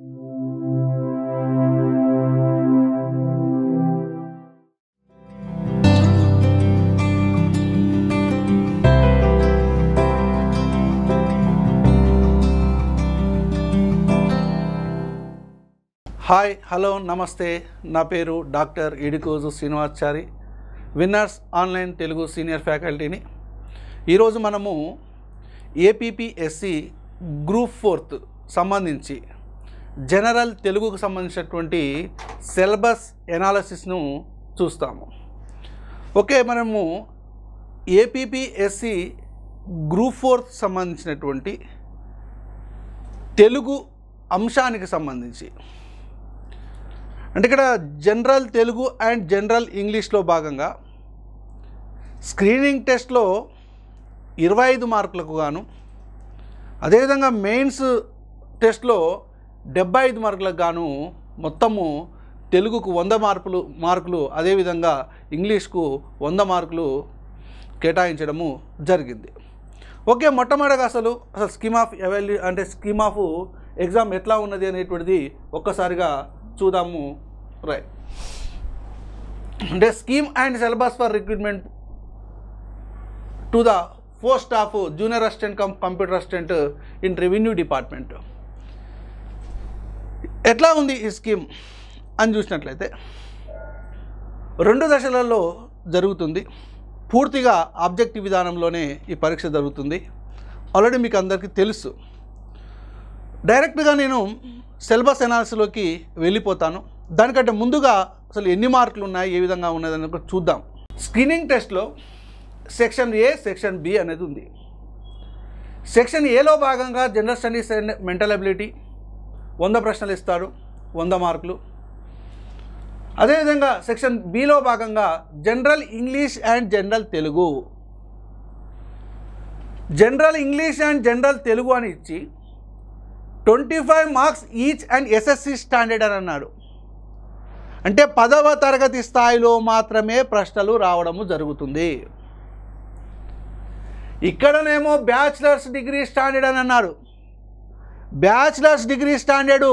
hi hello నమస్తే నా పేరు doctor Idikoju Srinivachari winners online Telugu senior ఫ్యాకల్టీని ఈరోజు మనము ఏపీపీఎస్సి గ్రూప్ ఫోర్త్ సంబంధించి జనరల్ తెలుగుకు సంబంధించినటువంటి సిలబస్ ఎనాలసిస్ను చూస్తాము ఓకే మనము ఏపీపీఎస్సి గ్రూప్ ఫోర్త్ సంబంధించినటువంటి తెలుగు అంశానికి సంబంధించి అంటే ఇక్కడ జనరల్ తెలుగు అండ్ జనరల్ ఇంగ్లీష్లో భాగంగా స్క్రీనింగ్ టెస్ట్లో ఇరవై ఐదు మార్కులకు గాను అదేవిధంగా మెయిన్స్ టెస్ట్లో డెబ్బై ఐదు మార్కులకు గాను మొత్తము తెలుగుకు వంద మార్పులు మార్కులు అదేవిధంగా ఇంగ్లీష్కు వంద మార్కులు కేటాయించడము జరిగింది ఓకే మొట్టమొదటిగా అసలు అసలు స్కీమ్ ఆఫ్ అవైల్యూ అంటే స్కీమ్ ఆఫ్ ఎగ్జామ్ ఎట్లా ఉన్నది అనేటువంటిది ఒక్కసారిగా చూద్దాము రైట్ అంటే scheme and syllabus for recruitment to the post of junior assistant cum computer assistant in revenue department ఎట్లా ఉంది ఈ స్కీమ్ అని చూసినట్లయితే రెండు దశలలో జరుగుతుంది పూర్తిగా ఆబ్జెక్టివ్ విధానంలోనే ఈ పరీక్ష జరుగుతుంది ఆల్రెడీ మీకు అందరికీ తెలుసు డైరెక్ట్గా నేను సిలబస్ ఎనాలిసిస్లోకి వెళ్ళిపోతాను దానికంటే ముందుగా అసలు ఎన్ని మార్కులు ఉన్నాయి ఏ విధంగా ఉన్నదని చూద్దాం స్క్రీనింగ్ టెస్ట్లో సెక్షన్ ఏ సెక్షన్ బి అనేది ఉంది సెక్షన్ ఏలో భాగంగా general studies and mental ability వంద ప్రశ్నలు ఇస్తాడు వంద మార్కులు అదేవిధంగా సెక్షన్ బిలో భాగంగా general English and general Telugu general English and general Telugu అని ఇచ్చి twenty five marks each and SSC standard అని అన్నాడు అంటే పదవ తరగతి స్థాయిలో మాత్రమే ప్రశ్నలు రావడము జరుగుతుంది ఇక్కడనేమో బ్యాచిలర్స్ డిగ్రీ స్టాండర్డ్ అని అన్నారు బ్యాచిలర్స్ డిగ్రీ స్టాండర్డు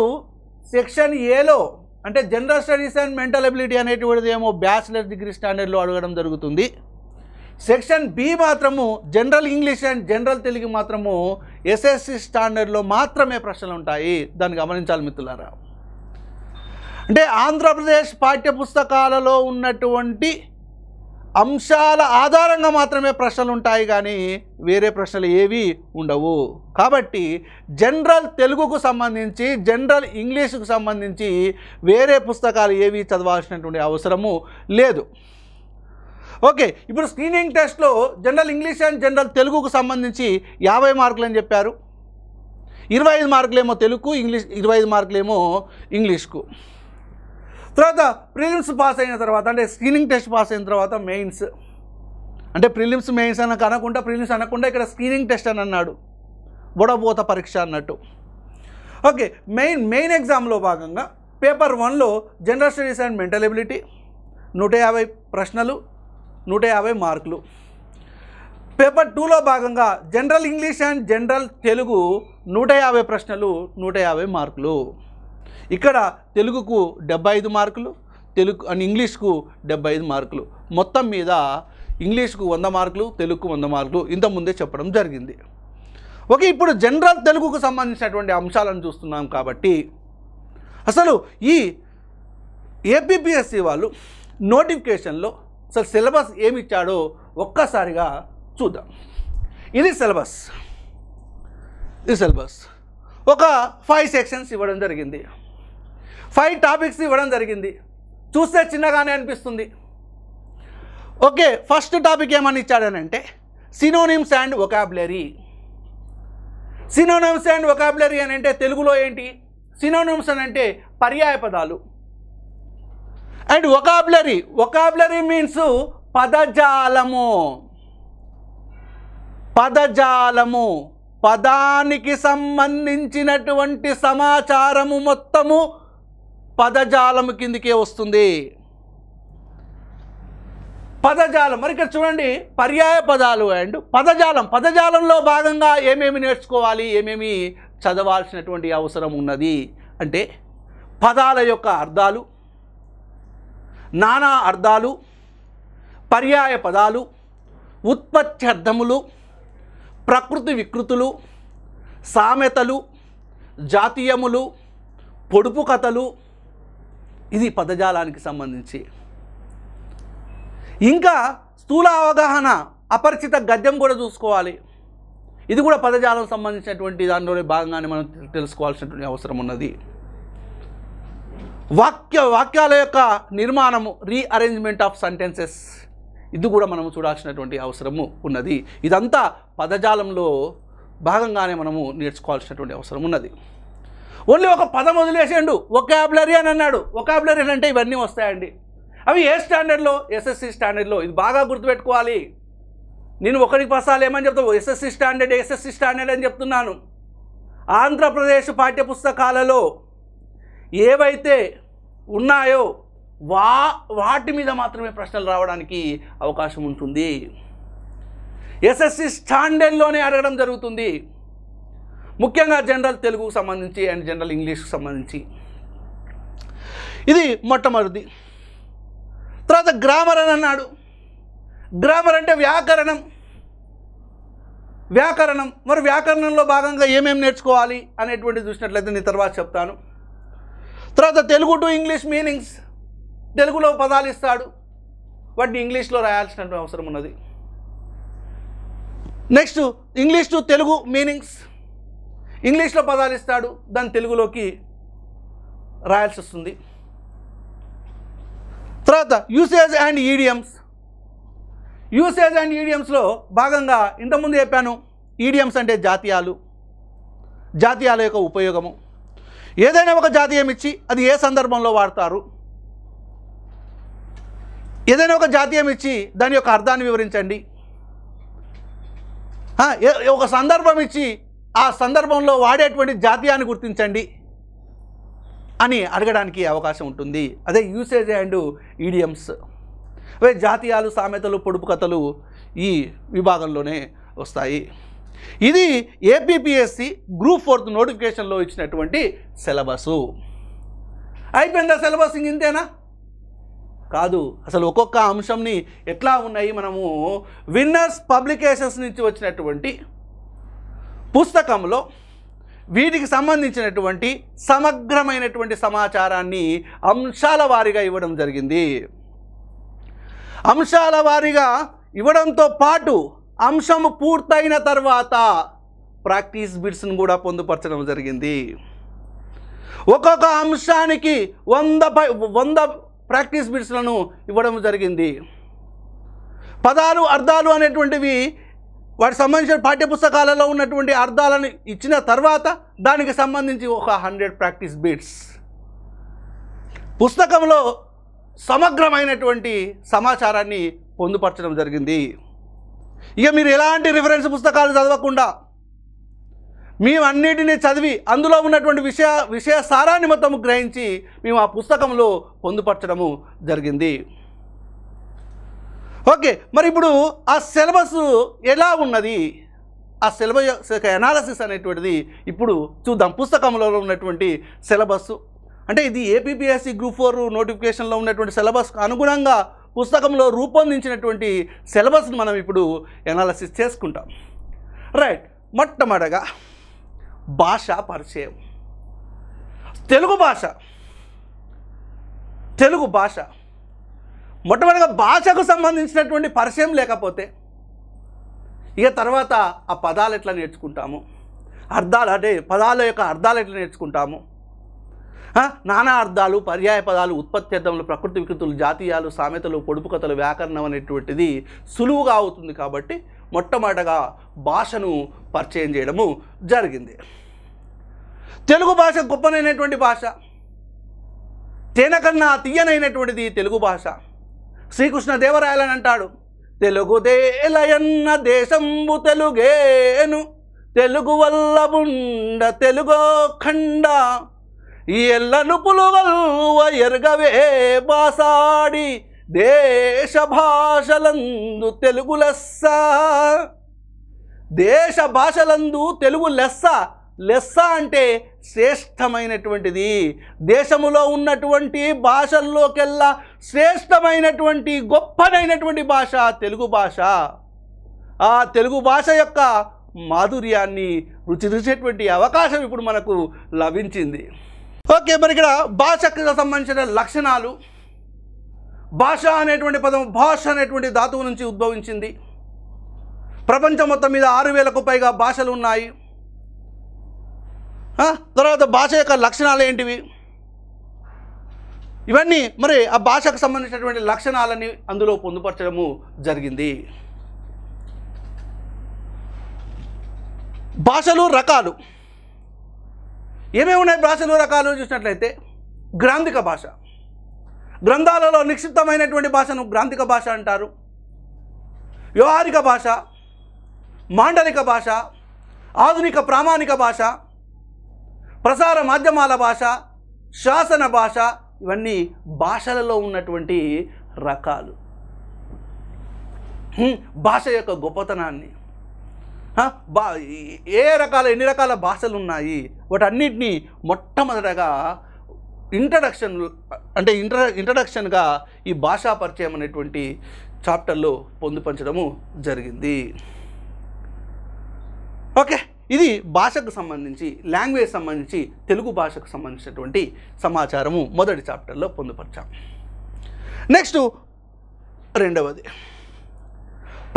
సెక్షన్ ఏలో అంటే general studies and mental ability అనేటువంటిది ఏమో బ్యాచిలర్స్ డిగ్రీ స్టాండర్డ్లో అడగడం జరుగుతుంది సెక్షన్ బి మాత్రము general English and general Telugu మాత్రము ఎస్ఎస్సి స్టాండర్డ్లో మాత్రమే ప్రశ్నలు ఉంటాయి దాన్ని గమనించాలి మిత్రులారా అంటే ఆంధ్రప్రదేశ్ పాఠ్య పుస్తకాలలో ఉన్నటువంటి అంశాల ఆధారంగా మాత్రమే ప్రశ్నలు ఉంటాయి కానీ వేరే ప్రశ్నలు ఏవి ఉండవు కాబట్టి జనరల్ తెలుగుకు సంబంధించి జనరల్ ఇంగ్లీషుకు సంబంధించి వేరే పుస్తకాలు ఏవి చదవాల్సినటువంటి అవసరము లేదు ఓకే ఇప్పుడు స్క్రీనింగ్ టెస్ట్లో జనరల్ ఇంగ్లీష్ అండ్ జనరల్ తెలుగుకు సంబంధించి యాభై మార్కులు అని చెప్పారు ఇరవై ఐదు మార్కులేమో తెలుగు ఇంగ్లీష్ ఇరవై ఐదు మార్కులేమో ఇంగ్లీష్కు తర్వాత ప్రిలిమ్స్ పాస్ అయిన తర్వాత అంటే స్క్రీనింగ్ టెస్ట్ పాస్ అయిన తర్వాత మెయిన్స్ అంటే ప్రిలిమ్స్ మెయిన్స్ అని అనకుండా ప్రిలిమ్స్ అనకుండా ఇక్కడ స్క్రీనింగ్ టెస్ట్ అని అన్నాడు బుడబోత పరీక్ష అన్నట్టు ఓకే మెయిన్ మెయిన్ ఎగ్జామ్లో భాగంగా పేపర్ వన్లో general studies and mental ability నూట యాభై ప్రశ్నలు నూట యాభై మార్కులు పేపర్ టూలో భాగంగా general English and general Telugu నూట యాభై ప్రశ్నలు నూట యాభై మార్కులు ఇక్కడ తెలుగుకు డెబ్బై ఐదు మార్కులు తెలుగు అండ్ ఇంగ్లీష్కు డెబ్బై ఐదు మార్కులు మొత్తం మీద ఇంగ్లీష్కు వంద మార్కులు తెలుగుకు వంద మార్కులు ఇంతకుముందే చెప్పడం జరిగింది ఓకే ఇప్పుడు జనరల్ తెలుగుకు సంబంధించినటువంటి అంశాలను చూస్తున్నాం కాబట్టి అసలు ఈ ఏపీపీఎస్సీ వాళ్ళు నోటిఫికేషన్లో అసలు సిలబస్ ఏమి ఇచ్చాడో ఒక్కసారిగా చూద్దాం ఇది సిలబస్ ఇది సిలబస్ ఒక ఫైవ్ సెక్షన్స్ ఇవ్వడం జరిగింది ఫైవ్ టాపిక్స్ ఇవ్వడం జరిగింది చూస్తే చిన్నగానే అనిపిస్తుంది ఓకే ఫస్ట్ టాపిక్ ఏమని ఇచ్చాడనంటే synonyms and vocabulary synonyms and vocabulary అని అంటే తెలుగులో ఏంటి సినోనిమ్స్ అని అంటే పర్యాయ పదాలు అండ్ ఒకాబులరీ ఒకాబులరీ మీన్స్ పదజాలము పదజాలము పదానికి సంబంధించినటువంటి సమాచారము మొత్తము పదజాలము కిందికే వస్తుంది పదజాలం మరి ఇక్కడ చూడండి పర్యాయ పదాలు అండ్ పదజాలం పదజాలంలో భాగంగా ఏమేమి నేర్చుకోవాలి ఏమేమి చదవాల్సినటువంటి అవసరం ఉన్నది అంటే పదాల యొక్క అర్థాలు నానా అర్థాలు పర్యాయ పదాలు ఉత్పత్తి అర్థములు ప్రకృతి వికృతులు సామెతలు జాతీయములు పొడుపు కథలు ఇది పదజాలానికి సంబంధించి ఇంకా స్థూల అవగాహన అపరిచిత గద్యం కూడా చూసుకోవాలి ఇది కూడా పదజాలం సంబంధించినటువంటి దానిలోనే భాగంగానే మనం తెలుసుకోవాల్సినటువంటి అవసరం ఉన్నది వాక్య వాక్యాల యొక్క నిర్మాణము రీఅరేంజ్మెంట్ ఆఫ్ సెంటెన్సెస్ ఇది కూడా మనము చూడాల్సినటువంటి అవసరము ఉన్నది ఇదంతా పదజాలంలో భాగంగానే మనము నేర్చుకోవాల్సినటువంటి అవసరం ఉన్నది ఓన్లీ ఒక పదం వదిలేసేయండు ఒకాబులరీ అని అన్నాడు ఒకాబులరీ అని అంటే ఇవన్నీ వస్తాయండి అవి ఏ స్టాండర్డ్లో ఎస్ఎస్సి స్టాండర్డ్లో ఇది బాగా గుర్తుపెట్టుకోవాలి నేను ఒకరికి పసాలు ఏమని చెప్తావు ఎస్ఎస్సి స్టాండర్డ్ ఎస్ఎస్సి స్టాండర్డ్ అని చెప్తున్నాను ఆంధ్రప్రదేశ్ పాఠ్యపుస్తకాలలో ఏవైతే ఉన్నాయో వా వాటి మీద మాత్రమే ప్రశ్నలు రావడానికి అవకాశం ఉంటుంది ఎస్ఎస్సి స్టాండర్డ్లోనే అడగడం జరుగుతుంది ముఖ్యంగా జనరల్ తెలుగుకు సంబంధించి అండ్ జనరల్ ఇంగ్లీష్కు సంబంధించి ఇది మొట్టమొదటిది తర్వాత గ్రామర్ అని అన్నాడు గ్రామర్ అంటే వ్యాకరణం వ్యాకరణం మరి వ్యాకరణంలో భాగంగా ఏమేమి నేర్చుకోవాలి అనేటువంటిది చూసినట్లయితే నేను తర్వాత చెప్తాను తర్వాత తెలుగు టు ఇంగ్లీష్ మీనింగ్స్ తెలుగులో పదాలు ఇస్తాడు వాటిని ఇంగ్లీష్లో రాయాల్సిన అవసరం ఉన్నది next English to Telugu meanings ఇంగ్లీష్లో పదాలు ఇస్తాడు దాన్ని తెలుగులోకి రాయాల్సి వస్తుంది తర్వాత usage and idioms usage and ఈడియమ్స్లో భాగంగా ఇంతకుముందు చెప్పాను ఈడియమ్స్ అంటే జాతీయాలు జాతీయాల యొక్క ఉపయోగము ఏదైనా ఒక జాతీయం ఇచ్చి అది ఏ సందర్భంలో వాడతారు ఏదైనా ఒక జాతీయం ఇచ్చి దాని యొక్క అర్థాన్ని వివరించండి ఒక సందర్భం ఇచ్చి ఆ సందర్భంలో వాడేటువంటి జాతీయాన్ని గుర్తించండి అని అడగడానికి అవకాశం ఉంటుంది అదే యూసేజ్ అండ్ ఈడియమ్స్ అవే జాతీయాలు సామెతలు పొడుపు కథలు ఈ విభాగంలోనే వస్తాయి ఇది ఏపీపీఎస్సి గ్రూప్ ఫోర్త్ నోటిఫికేషన్లో ఇచ్చినటువంటి సిలబస్ అయిపోయిందా సిలబస్ ఇంతేనా కాదు అసలు ఒక్కొక్క అంశంని ఎట్లా ఉన్నాయి మనము విన్నర్స్ పబ్లికేషన్స్ నుంచి వచ్చినటువంటి పుస్తకంలో వీటికి సంబంధించినటువంటి సమగ్రమైనటువంటి సమాచారాన్ని అంశాల వారీగా ఇవ్వడం జరిగింది అంశాల వారీగా ఇవ్వడంతో పాటు అంశము పూర్తయిన తర్వాత ప్రాక్టీస్ బిట్స్ను కూడా పొందుపరచడం జరిగింది ఒక్కొక్క అంశానికి వంద వంద ప్రాక్టీస్ బిట్స్లను ఇవ్వడం జరిగింది పదాలు అర్థాలు అనేటువంటివి వాటికి సంబంధించిన పాఠ్యపుస్తకాలలో ఉన్నటువంటి అర్థాలను ఇచ్చిన తర్వాత దానికి సంబంధించి ఒక హండ్రెడ్ ప్రాక్టీస్ బీట్స్ పుస్తకంలో సమగ్రమైనటువంటి సమాచారాన్ని పొందుపరచడం జరిగింది ఇక మీరు ఎలాంటి రిఫరెన్స్ పుస్తకాలు చదవకుండా మేమన్నిటినీ చదివి అందులో ఉన్నటువంటి విషయ విషయ సారాన్ని మొత్తం గ్రహించి మేము ఆ పుస్తకంలో పొందుపరచడము జరిగింది ఓకే మరి ఇప్పుడు ఆ సిలబస్ ఎలా ఉన్నది ఆ సిలబస్ యొక్క ఎనాలసిస్ అనేటువంటిది ఇప్పుడు చూద్దాం పుస్తకంలో ఉన్నటువంటి సిలబస్ అంటే ఇది ఏపీపీఎస్సీ గ్రూప్ ఫోర్ నోటిఫికేషన్లో ఉన్నటువంటి సిలబస్ అనుగుణంగా పుస్తకంలో రూపొందించినటువంటి సిలబస్ని మనం ఇప్పుడు ఎనాలసిస్ చేసుకుంటాం రైట్ మొట్టమొదటగా భాష పరిచయం తెలుగు భాష తెలుగు భాష మొట్టమొదటిగా భాషకు సంబంధించినటువంటి పరిచయం లేకపోతే ఇక తర్వాత ఆ పదాలు ఎట్లా నేర్చుకుంటాము అర్థాలు అంటే పదాల యొక్క అర్థాలు ఎట్లా నేర్చుకుంటాము నానా అర్థాలు పర్యాయ పదాలు ఉత్పత్తి అర్థములు ప్రకృతి వికృతులు జాతీయాలు సామెతలు పొడుపు కథలు వ్యాకరణం అనేటువంటిది సులువుగా అవుతుంది కాబట్టి మొట్టమొదటిగా భాషను పరిచయం చేయడము జరిగింది తెలుగు భాష గొప్పనైనటువంటి భాష తేనకన్నా తీయనైనటువంటిది తెలుగు భాష శ్రీకృష్ణ దేవరాయలని అంటాడు తెలుగుదేలయన్న దేశంబు తెలుగేను తెలుగు వల్ల ఉండ తెలుగో ఖండ ఎల్లనుపులు వల్వ ఎరగవే బాసాడి దేశ భాషలందు తెలుగులస్సా దేశ భాషలందు తెలుగు లెస్స లెస్స అంటే శ్రేష్టమైనటువంటిది దేశములో ఉన్నటువంటి భాషల్లోకెల్లా శ్రేష్టమైనటువంటి గొప్పదైనటువంటి భాష తెలుగు భాష ఆ తెలుగు భాష యొక్క మాధుర్యాన్ని రుచి రుచేటువంటి అవకాశం ఇప్పుడు మనకు లభించింది ఓకే మరి ఇక్కడ భాషకు సంబంధించిన లక్షణాలు భాష అనేటువంటి పదం భాష అనేటువంటి ధాతువు నుంచి ఉద్భవించింది ప్రపంచం మొత్తం మీద ఆరు వేలకు పైగా భాషలు ఉన్నాయి తర్వాత భాష యొక్క లక్షణాలు ఏంటివి ఇవన్నీ మరి ఆ భాషకు సంబంధించినటువంటి లక్షణాలని అందులో పొందుపరచడము జరిగింది భాషలు రకాలు ఏమేమి ఉన్నాయి భాషలు రకాలు చూసినట్లయితే గ్రాంధిక భాష గ్రంథాలలో నిక్షిప్తమైనటువంటి భాషను గ్రాంధిక భాష అంటారు వ్యవహారిక భాష మాండలిక భాష ఆధునిక ప్రామాణిక భాష ప్రసార మాధ్యమాల భాష శాసన భాష ఇవన్నీ భాషలలో ఉన్నటువంటి రకాలు భాష యొక్క గొప్పతనాన్ని బా ఏ రకాల ఎన్ని రకాల భాషలు ఉన్నాయి వాటన్నిటినీ మొట్టమొదటగా ఇంట్రడక్షన్ అంటే ఇంట్ర ఇంట్రడక్షన్గా ఈ భాషా పరిచయం అనేటువంటి చాప్టర్లో పొందుపరచడము జరిగింది ఓకే ఇది భాషకు సంబంధించి లాంగ్వేజ్ సంబంధించి తెలుగు భాషకు సంబంధించినటువంటి సమాచారము మొదటి చాప్టర్లో పొందుపరచాం నెక్స్ట్ రెండవది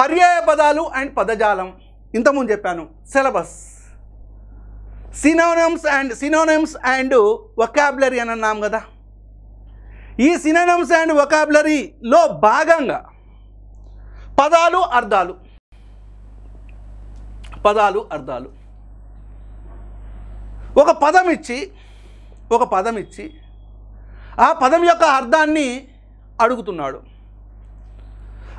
పర్యాయ పదాలు అండ్ పదజాలం ఇంతకుముందు చెప్పాను syllabus synonyms and synonyms and vocabulary అని అన్నాం కదా ఈ సినోనమ్స్ అండ్ వొకాబులరీలో భాగంగా పదాలు అర్థాలు పదాలు అర్థాలు ఒక పదం ఇచ్చి ఒక పదం ఇచ్చి ఆ పదం యొక్క అర్థాన్ని అడుగుతున్నాడు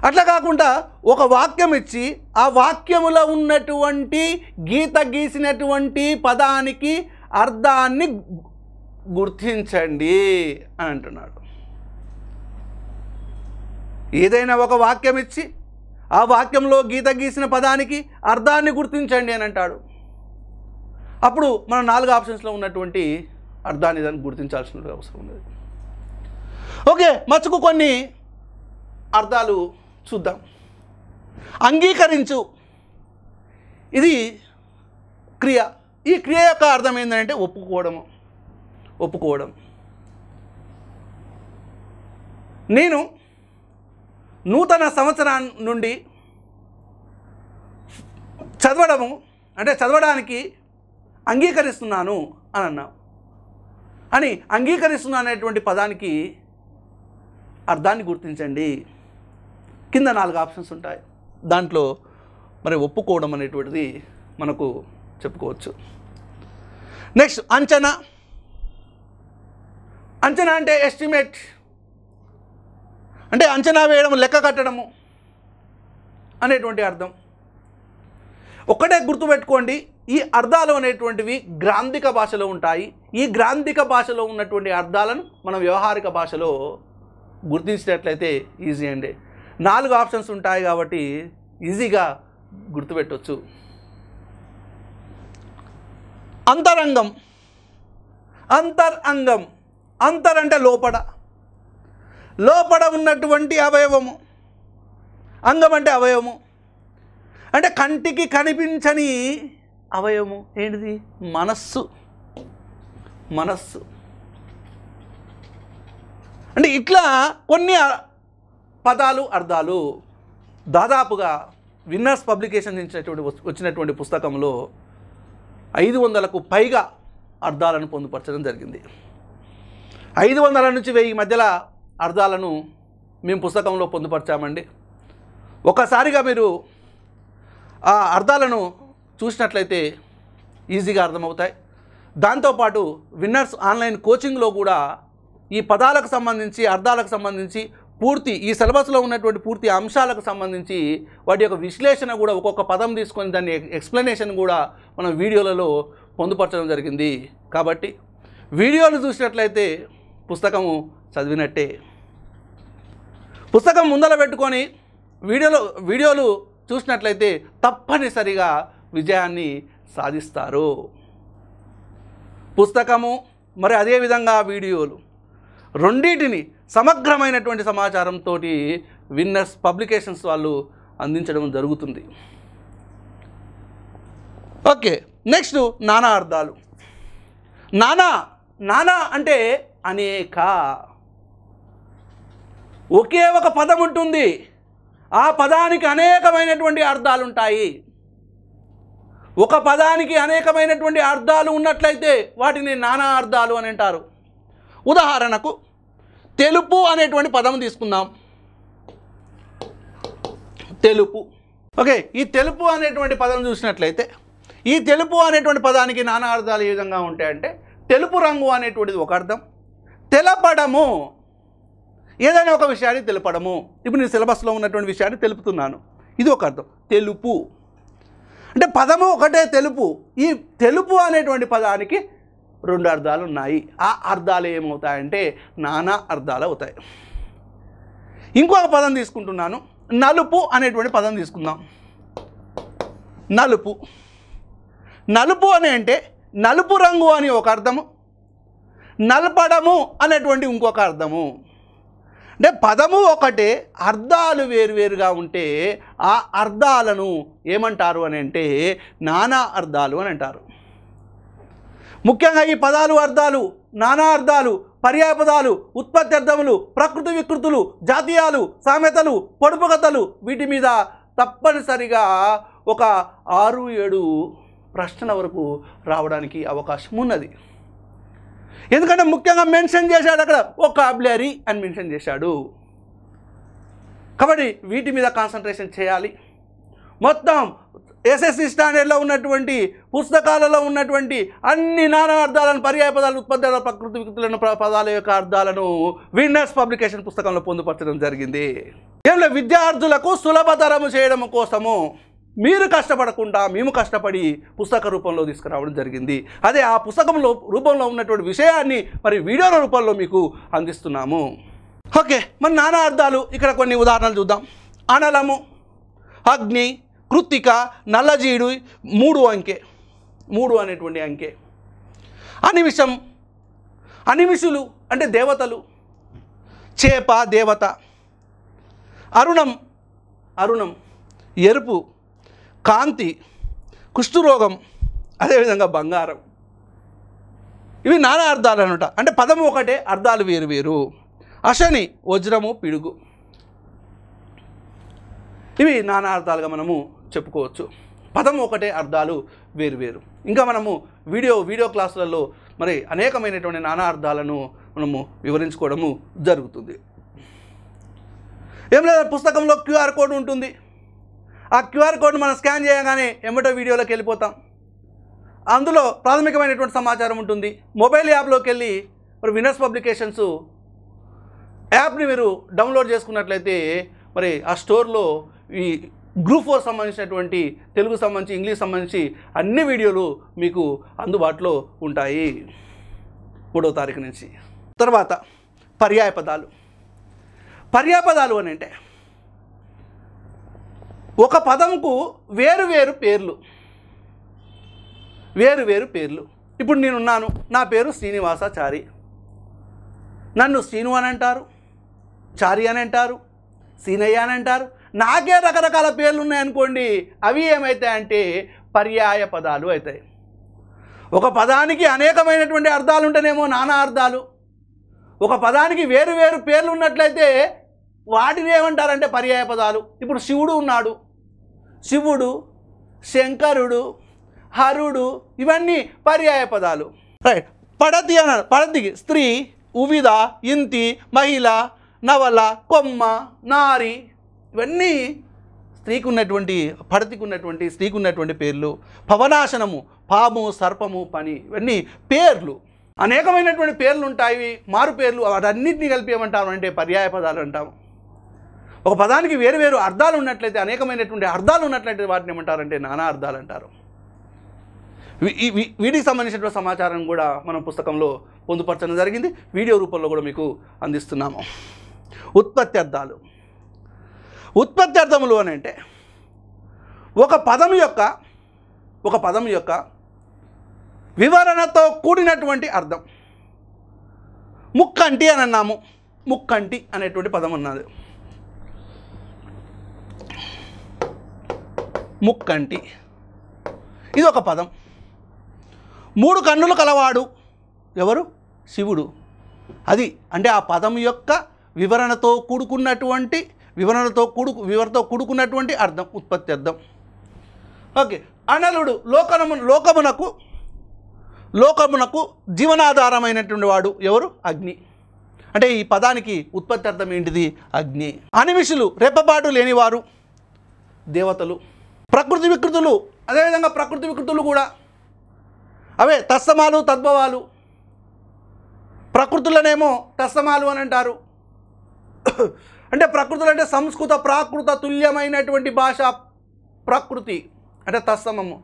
అట్లా కాకుండా ఒక వాక్యం ఇచ్చి ఆ వాక్యములో ఉన్నటువంటి గీత గీసినటువంటి పదానికి అర్థాన్ని గుర్తించండి అని అంటున్నాడు ఏదైనా ఒక వాక్యం ఇచ్చి ఆ వాక్యంలో గీత గీసిన పదానికి అర్థాన్ని గుర్తించండి అని అంటాడు అప్పుడు మనం నాలుగు ఆప్షన్స్లో ఉన్నటువంటి అర్థాన్ని దాన్ని గుర్తించాల్సిన అవసరం ఉన్నది ఓకే మచ్చుకు కొన్ని అర్థాలు చూద్దాం అంగీకరించు ఇది క్రియ ఈ క్రియ యొక్క అర్థం ఏంటంటే ఒప్పుకోవడము ఒప్పుకోవడం నేను నూతన సంవత్సరం నుండి చదవడము అంటే చదవడానికి అంగీకరిస్తున్నాను అని అన్నాం అని అంగీకరిస్తున్నాను అనేటువంటి పదానికి అర్థాన్ని గుర్తించండి కింద నాలుగు ఆప్షన్స్ ఉంటాయి దాంట్లో మరి ఒప్పుకోవడం అనేటువంటిది మనకు చెప్పుకోవచ్చు నెక్స్ట్ అంచనా అంచనా అంటే ఎస్టిమేట్ అంటే అంచనా వేయడం లెక్క కట్టడము అనేటువంటి అర్థం ఒక్కటే గుర్తుపెట్టుకోండి ఈ అర్థాలు అనేటువంటివి గ్రాంధిక భాషలో ఉంటాయి ఈ గ్రాంధిక భాషలో ఉన్నటువంటి అర్థాలను మనం వ్యవహారిక భాషలో గుర్తించినట్లయితే ఈజీ అండి నాలుగు ఆప్షన్స్ ఉంటాయి కాబట్టి ఈజీగా గుర్తుపెట్టవచ్చు అంతరంగం అంతరంగం అంతర్ అంటే లోపడ లోపల ఉన్నటువంటి అవయవము అంగం అంటే అవయవము అంటే కంటికి కనిపించని అవయవము ఏంటిది మనస్సు మనస్సు అంటే ఇట్లా కొన్ని పదాలు అర్థాలు దాదాపుగా విన్నర్స్ పబ్లికేషన్ ఇచ్చినటువంటి వచ్చినటువంటి పుస్తకంలో ఐదు వందలకు పైగా అర్థాలను పొందుపరచడం జరిగింది ఐదు వందల నుంచి వెయ్యి మధ్యలో అర్థాలను మేము పుస్తకంలో పొందుపరచామండి ఒకసారిగా మీరు ఆ అర్థాలను చూసినట్లయితే ఈజీగా అర్థమవుతాయి దాంతోపాటు విన్నర్స్ ఆన్లైన్ కోచింగ్లో కూడా ఈ పదాలకు సంబంధించి అర్థాలకు సంబంధించి పూర్తి ఈ సిలబస్లో ఉన్నటువంటి పూర్తి అంశాలకు సంబంధించి వాటి యొక్క విశ్లేషణ కూడా ఒక్కొక్క పదం తీసుకొని దాన్ని ఎక్స్ప్లెనేషన్ కూడా మనం వీడియోలలో పొందుపరచడం జరిగింది కాబట్టి వీడియోలు చూసినట్లయితే పుస్తకము చదివినట్టే పుస్తకం ముందర పెట్టుకొని వీడియోలో వీడియోలు చూసినట్లయితే తప్పనిసరిగా విజయాన్ని సాధిస్తారు పుస్తకము మరి అదేవిధంగా వీడియోలు రెండింటిని సమగ్రమైనటువంటి సమాచారంతో విన్నర్స్ పబ్లికేషన్స్ వాళ్ళు అందించడం జరుగుతుంది ఓకే నెక్స్ట్ నానా అర్థాలు నానా నానా అంటే అనేక ఒకే ఒక పదం ఉంటుంది ఆ పదానికి అనేకమైనటువంటి అర్థాలు ఉంటాయి ఒక పదానికి అనేకమైనటువంటి అర్థాలు ఉన్నట్లయితే వాటిని నానా అర్థాలు అని అంటారు ఉదాహరణకు తెలుపు అనేటువంటి పదం తీసుకుందాం తెలుపు ఓకే ఈ తెలుపు అనేటువంటి పదం చూసినట్లయితే ఈ తెలుపు అనేటువంటి పదానికి నానా అర్థాలు ఏ విధంగా ఉంటాయంటే తెలుపు రంగు అనేటువంటిది ఒక అర్థం తెలపడము ఏదైనా ఒక విషయాన్ని తెలపడము ఇప్పుడు నేను సిలబస్లో ఉన్నటువంటి విషయాన్ని తెలుపుతున్నాను ఇది ఒక అర్థం తెలుపు అంటే పదము ఒకటే తెలుపు ఈ తెలుపు అనేటువంటి పదానికి రెండు అర్థాలు ఉన్నాయి ఆ అర్థాలు ఏమవుతాయంటే నానా అర్థాలు అవుతాయి ఇంకొక పదం తీసుకుంటున్నాను నలుపు అనేటువంటి పదం తీసుకుందాం నలుపు నలుపు అని అంటే నలుపు రంగు అని ఒక అర్థము నలపడము అనేటువంటి ఇంకొక అర్థము అంటే పదము ఒకటే అర్థాలు వేరువేరుగా ఉంటే ఆ అర్థాలను ఏమంటారు అని అంటే నానా అర్థాలు అని అంటారు ముఖ్యంగా ఈ పదాలు అర్థాలు నానా అర్థాలు పర్యాయ పదాలు ఉత్పత్తి అర్థములు ప్రకృతి వికృతులు జాతీయాలు సామెతలు పొడుపు కథలు వీటి మీద తప్పనిసరిగా ఒక ఆరు ఏడు ప్రశ్నల వరకు రావడానికి అవకాశం ఉన్నది ఎందుకంటే ముఖ్యంగా మెన్షన్ చేశాడు అక్కడ ఒకాబ్లరీ అని మెన్షన్ చేశాడు కాబట్టి వీటి మీద కాన్సన్ట్రేషన్ చేయాలి మొత్తం ఎస్ఎస్సి స్టాండర్డ్లో ఉన్నటువంటి పుస్తకాలలో ఉన్నటువంటి అన్ని నానా అర్థాలను పర్యాయ పదాలు ఉత్పత్తి ప్రకృతి వికృతులను పదాల యొక్క అర్థాలను విన్నర్స్ పబ్లికేషన్ పుస్తకంలో పొందుపరచడం జరిగింది ఏమిలే విద్యార్థులకు సులభతరము చేయడం కోసము మీరు కష్టపడకుండా మేము కష్టపడి పుస్తక రూపంలో తీసుకురావడం జరిగింది అదే ఆ పుస్తకంలో రూపంలో ఉన్నటువంటి విషయాన్ని మరి వీడియోల రూపంలో మీకు అందిస్తున్నాము ఓకే మరి నానా అర్థాలు ఇక్కడ కొన్ని ఉదాహరణలు చూద్దాం అనలము అగ్ని కృత్తిక నల్లజీడు మూడు అంకె మూడు అనేటువంటి అంకె అనిమిషం అనిమిషులు అంటే దేవతలు చేప దేవత అరుణం అరుణం ఎరుపు కాంతి కుష్ఠరోగం అదేవిధంగా బంగారం ఇవి నానా అర్థాలు అనట అంటే పదము ఒకటే అర్థాలు వేరు వేరు అశని వజ్రము పిడుగు ఇవి నానా అర్థాలుగా మనము చెప్పుకోవచ్చు పదం ఒకటే అర్థాలు వేరు వేరు ఇంకా మనము వీడియో వీడియో క్లాసులలో మరి అనేకమైనటువంటి నానా అర్థాలను మనము వివరించుకోవడము జరుగుతుంది ఏం లేదా పుస్తకంలో క్యూఆర్ కోడ్ ఉంటుంది ఆ క్యూఆర్ కోడ్ మనం స్కాన్ చేయగానే ఎమ్మటో వీడియోలోకి వెళ్ళిపోతాం అందులో ప్రాథమికమైనటువంటి సమాచారం ఉంటుంది మొబైల్ యాప్లోకి వెళ్ళి మరి వినర్స్ పబ్లికేషన్స్ యాప్ని మీరు డౌన్లోడ్ చేసుకున్నట్లయితే మరి ఆ స్టోర్లో ఈ గ్రూప్ ఫోర్ సంబంధించినటువంటి తెలుగు సంబంధించి ఇంగ్లీష్ సంబంధించి అన్ని వీడియోలు మీకు అందుబాటులో ఉంటాయి మూడో తారీఖు నుంచి తర్వాత పర్యాయ పదాలు పర్యాపదాలు అని అంటే ఒక పదంకు వేరు వేరు పేర్లు వేరు వేరు పేర్లు ఇప్పుడు నేనున్నాను నా పేరు శ్రీనివాసాచారి నన్ను శ్రీను అని అంటారు చారి అని అంటారు సీనయ్య అని అంటారు నాకే రకరకాల పేర్లు ఉన్నాయనుకోండి అవి అంటే పర్యాయ పదాలు అవుతాయి ఒక పదానికి అనేకమైనటువంటి అర్థాలు ఉంటేనేమో నానా అర్థాలు ఒక పదానికి వేరు వేరు పేర్లు ఉన్నట్లయితే వాటిని ఏమంటారంటే పర్యాయ పదాలు ఇప్పుడు శివుడు ఉన్నాడు శివుడు శంకరుడు హరుడు ఇవన్నీ పర్యాయ పదాలు రైట్ పడతి అన్నారు పడతికి స్త్రీ ఉవిద ఇంతి మహిళ నవల కొమ్మ నారి ఇవన్నీ స్త్రీకి ఉన్నటువంటి పడతికి ఉన్నటువంటి స్త్రీకి ఉన్నటువంటి పేర్లు పవనాశనము పాము సర్పము పని ఇవన్నీ పేర్లు అనేకమైనటువంటి పేర్లు ఉంటాయి మారు పేర్లు వాటన్నిటిని కలిపి ఏమంటాము అంటే పర్యాయ పదాలు అంటాము ఒక పదానికి వేరు వేరు అర్థాలు ఉన్నట్లయితే అనేకమైనటువంటి అర్థాలు ఉన్నట్లయితే వాటిని ఏమంటారంటే నానా అర్థాలు అంటారు వీటికి సంబంధించినటువంటి సమాచారం కూడా మనం పుస్తకంలో పొందుపరచడం జరిగింది వీడియో రూపంలో కూడా మీకు అందిస్తున్నాము ఉత్పత్తి అర్థాలు ఉత్పత్తి అర్థములు అని అంటే ఒక పదం యొక్క ఒక పదం యొక్క వివరణతో కూడినటువంటి అర్థం ముక్కంటి అని అన్నాము ముక్కంటి అనేటువంటి పదం ఉన్నది ముక్కంటి ఇది ఒక పదం మూడు కన్నులు కలవాడు ఎవరు శివుడు అది అంటే ఆ పదం యొక్క వివరణతో కూడుకున్నటువంటి వివరణతో కూడు వివరణతో కూడుకున్నటువంటి అర్థం ఉత్పత్తి అర్థం ఓకే అనలుడు లోకము లోకమునకు లోకమునకు జీవనాధారమైనటువంటి వాడు ఎవరు అగ్ని అంటే ఈ పదానికి ఉత్పత్తి అర్థం ఏంటిది అగ్ని అనిమిషులు రెప్పపాటు లేనివారు దేవతలు ప్రకృతి వికృతులు అదేవిధంగా ప్రకృతి వికృతులు కూడా అవే తస్తమాలు తద్భవాలు ప్రకృతులనేమో తస్తమాలు అని అంటారు అంటే ప్రకృతులు అంటే సంస్కృత ప్రాకృత తుల్యమైనటువంటి భాష ప్రకృతి అంటే తస్తమము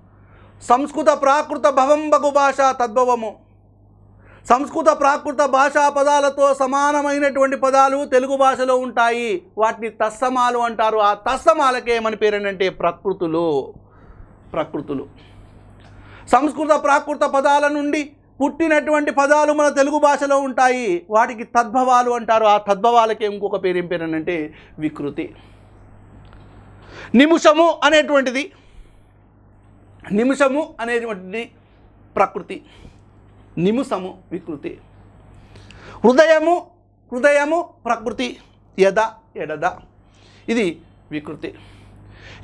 సంస్కృత ప్రాకృత భవంబగు భాష తద్భవము సంస్కృత ప్రాకృత భాషా పదాలతో సమానమైనటువంటి పదాలు తెలుగు భాషలో ఉంటాయి వాటిని తస్సమాలు అంటారు ఆ తస్సమాలకే పేరు ఏంటంటే ప్రకృతులు ప్రకృతులు సంస్కృత ప్రాకృత పదాల నుండి పుట్టినటువంటి పదాలు మన తెలుగు భాషలో ఉంటాయి వాటికి తద్భవాలు అంటారు ఆ తద్భవాలకే ఇంకొక పేరు ఏం పేరేనంటే వికృతి నిమిషము అనేటువంటిది నిమిషము అనేటువంటిది ప్రకృతి నిముసము వికృతి హృదయము హృదయము ప్రకృతి ఎద ఎడద ఇది వికృతి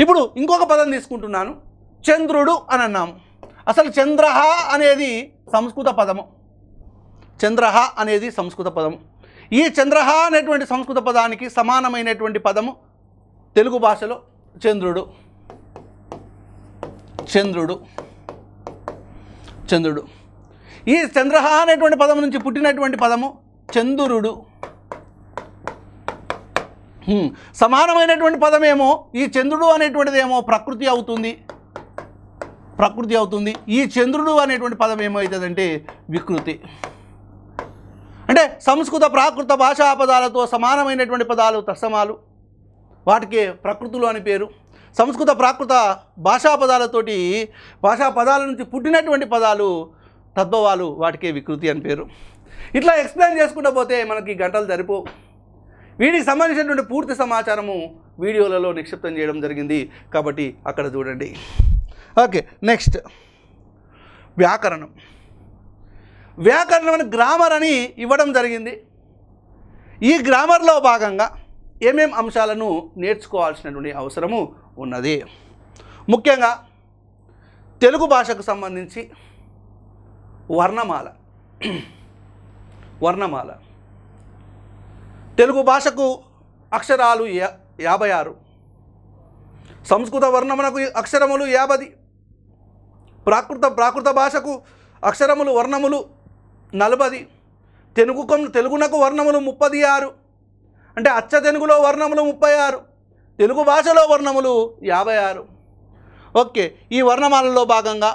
ఇప్పుడు ఇంకొక పదం తీసుకుంటున్నాను చంద్రుడు అని అన్నాము అసలు చంద్రహ అనేది సంస్కృత పదము చంద్రహ అనేది సంస్కృత పదము ఈ చంద్రహ అనేటువంటి సంస్కృత పదానికి సమానమైనటువంటి పదము తెలుగు భాషలో చంద్రుడు చంద్రుడు చంద్రుడు ఈ చంద్రహ అనేటువంటి పదం నుంచి పుట్టినటువంటి పదము చంద్రుడు సమానమైనటువంటి పదమేమో ఈ చంద్రుడు అనేటువంటిది ఏమో ప్రకృతి అవుతుంది ప్రకృతి అవుతుంది ఈ చంద్రుడు అనేటువంటి పదం ఏమవుతుందంటే వికృతి అంటే సంస్కృత ప్రాకృత భాషా పదాలతో సమానమైనటువంటి పదాలు తస్తమాలు వాటికి ప్రకృతులు అని పేరు సంస్కృత ప్రాకృత భాషా పదాలతోటి భాషా పదాల నుంచి పుట్టినటువంటి పదాలు తద్భవాలు వాటికే వికృతి అని పేరు ఇట్లా ఎక్స్ప్లెయిన్ చేసుకుంటూ పోతే మనకి గంటలు జరిపో వీటికి సంబంధించినటువంటి పూర్తి సమాచారము వీడియోలలో నిక్షిప్తం చేయడం జరిగింది కాబట్టి అక్కడ చూడండి ఓకే నెక్స్ట్ వ్యాకరణం వ్యాకరణం అని గ్రామర్ అని ఇవ్వడం జరిగింది ఈ గ్రామర్లో భాగంగా ఏమేం అంశాలను నేర్చుకోవాల్సినటువంటి అవసరము ఉన్నది ముఖ్యంగా తెలుగు భాషకు సంబంధించి వర్ణమాల వర్ణమాల తెలుగు భాషకు అక్షరాలు యాభై ఆరు సంస్కృత వర్ణమునకు అక్షరములు యాభై ప్రాకృత ప్రాకృత భాషకు అక్షరములు వర్ణములు నలభది తెలుగు తెలుగునకు వర్ణములు ముప్పది ఆరు అంటే అచ్చ తెలుగులో వర్ణములు ముప్పై ఆరు తెలుగు భాషలో వర్ణములు యాభై ఆరు ఓకే ఈ వర్ణమాలలో భాగంగా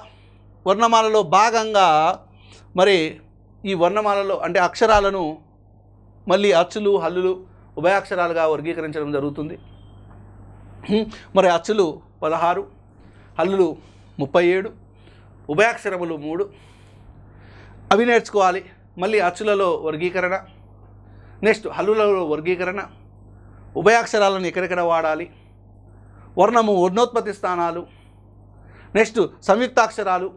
వర్ణమాలలో భాగంగా మరి ఈ వర్ణమాలలో అంటే అక్షరాలను మళ్ళీ అచ్చులు హల్లులు ఉభయాక్షరాలుగా వర్గీకరించడం జరుగుతుంది మరి అచ్చులు పదహారు హల్లులు ముప్పై ఏడు ఉభయాక్షరములు మూడు అవి నేర్చుకోవాలి మళ్ళీ అచ్చులలో వర్గీకరణ నెక్స్ట్ హల్లులలో వర్గీకరణ ఉభయాక్షరాలను ఎక్కడెక్కడ వాడాలి వర్ణము వర్ణోత్పత్తి స్థానాలు నెక్స్ట్ సంయుక్తాక్షరాలు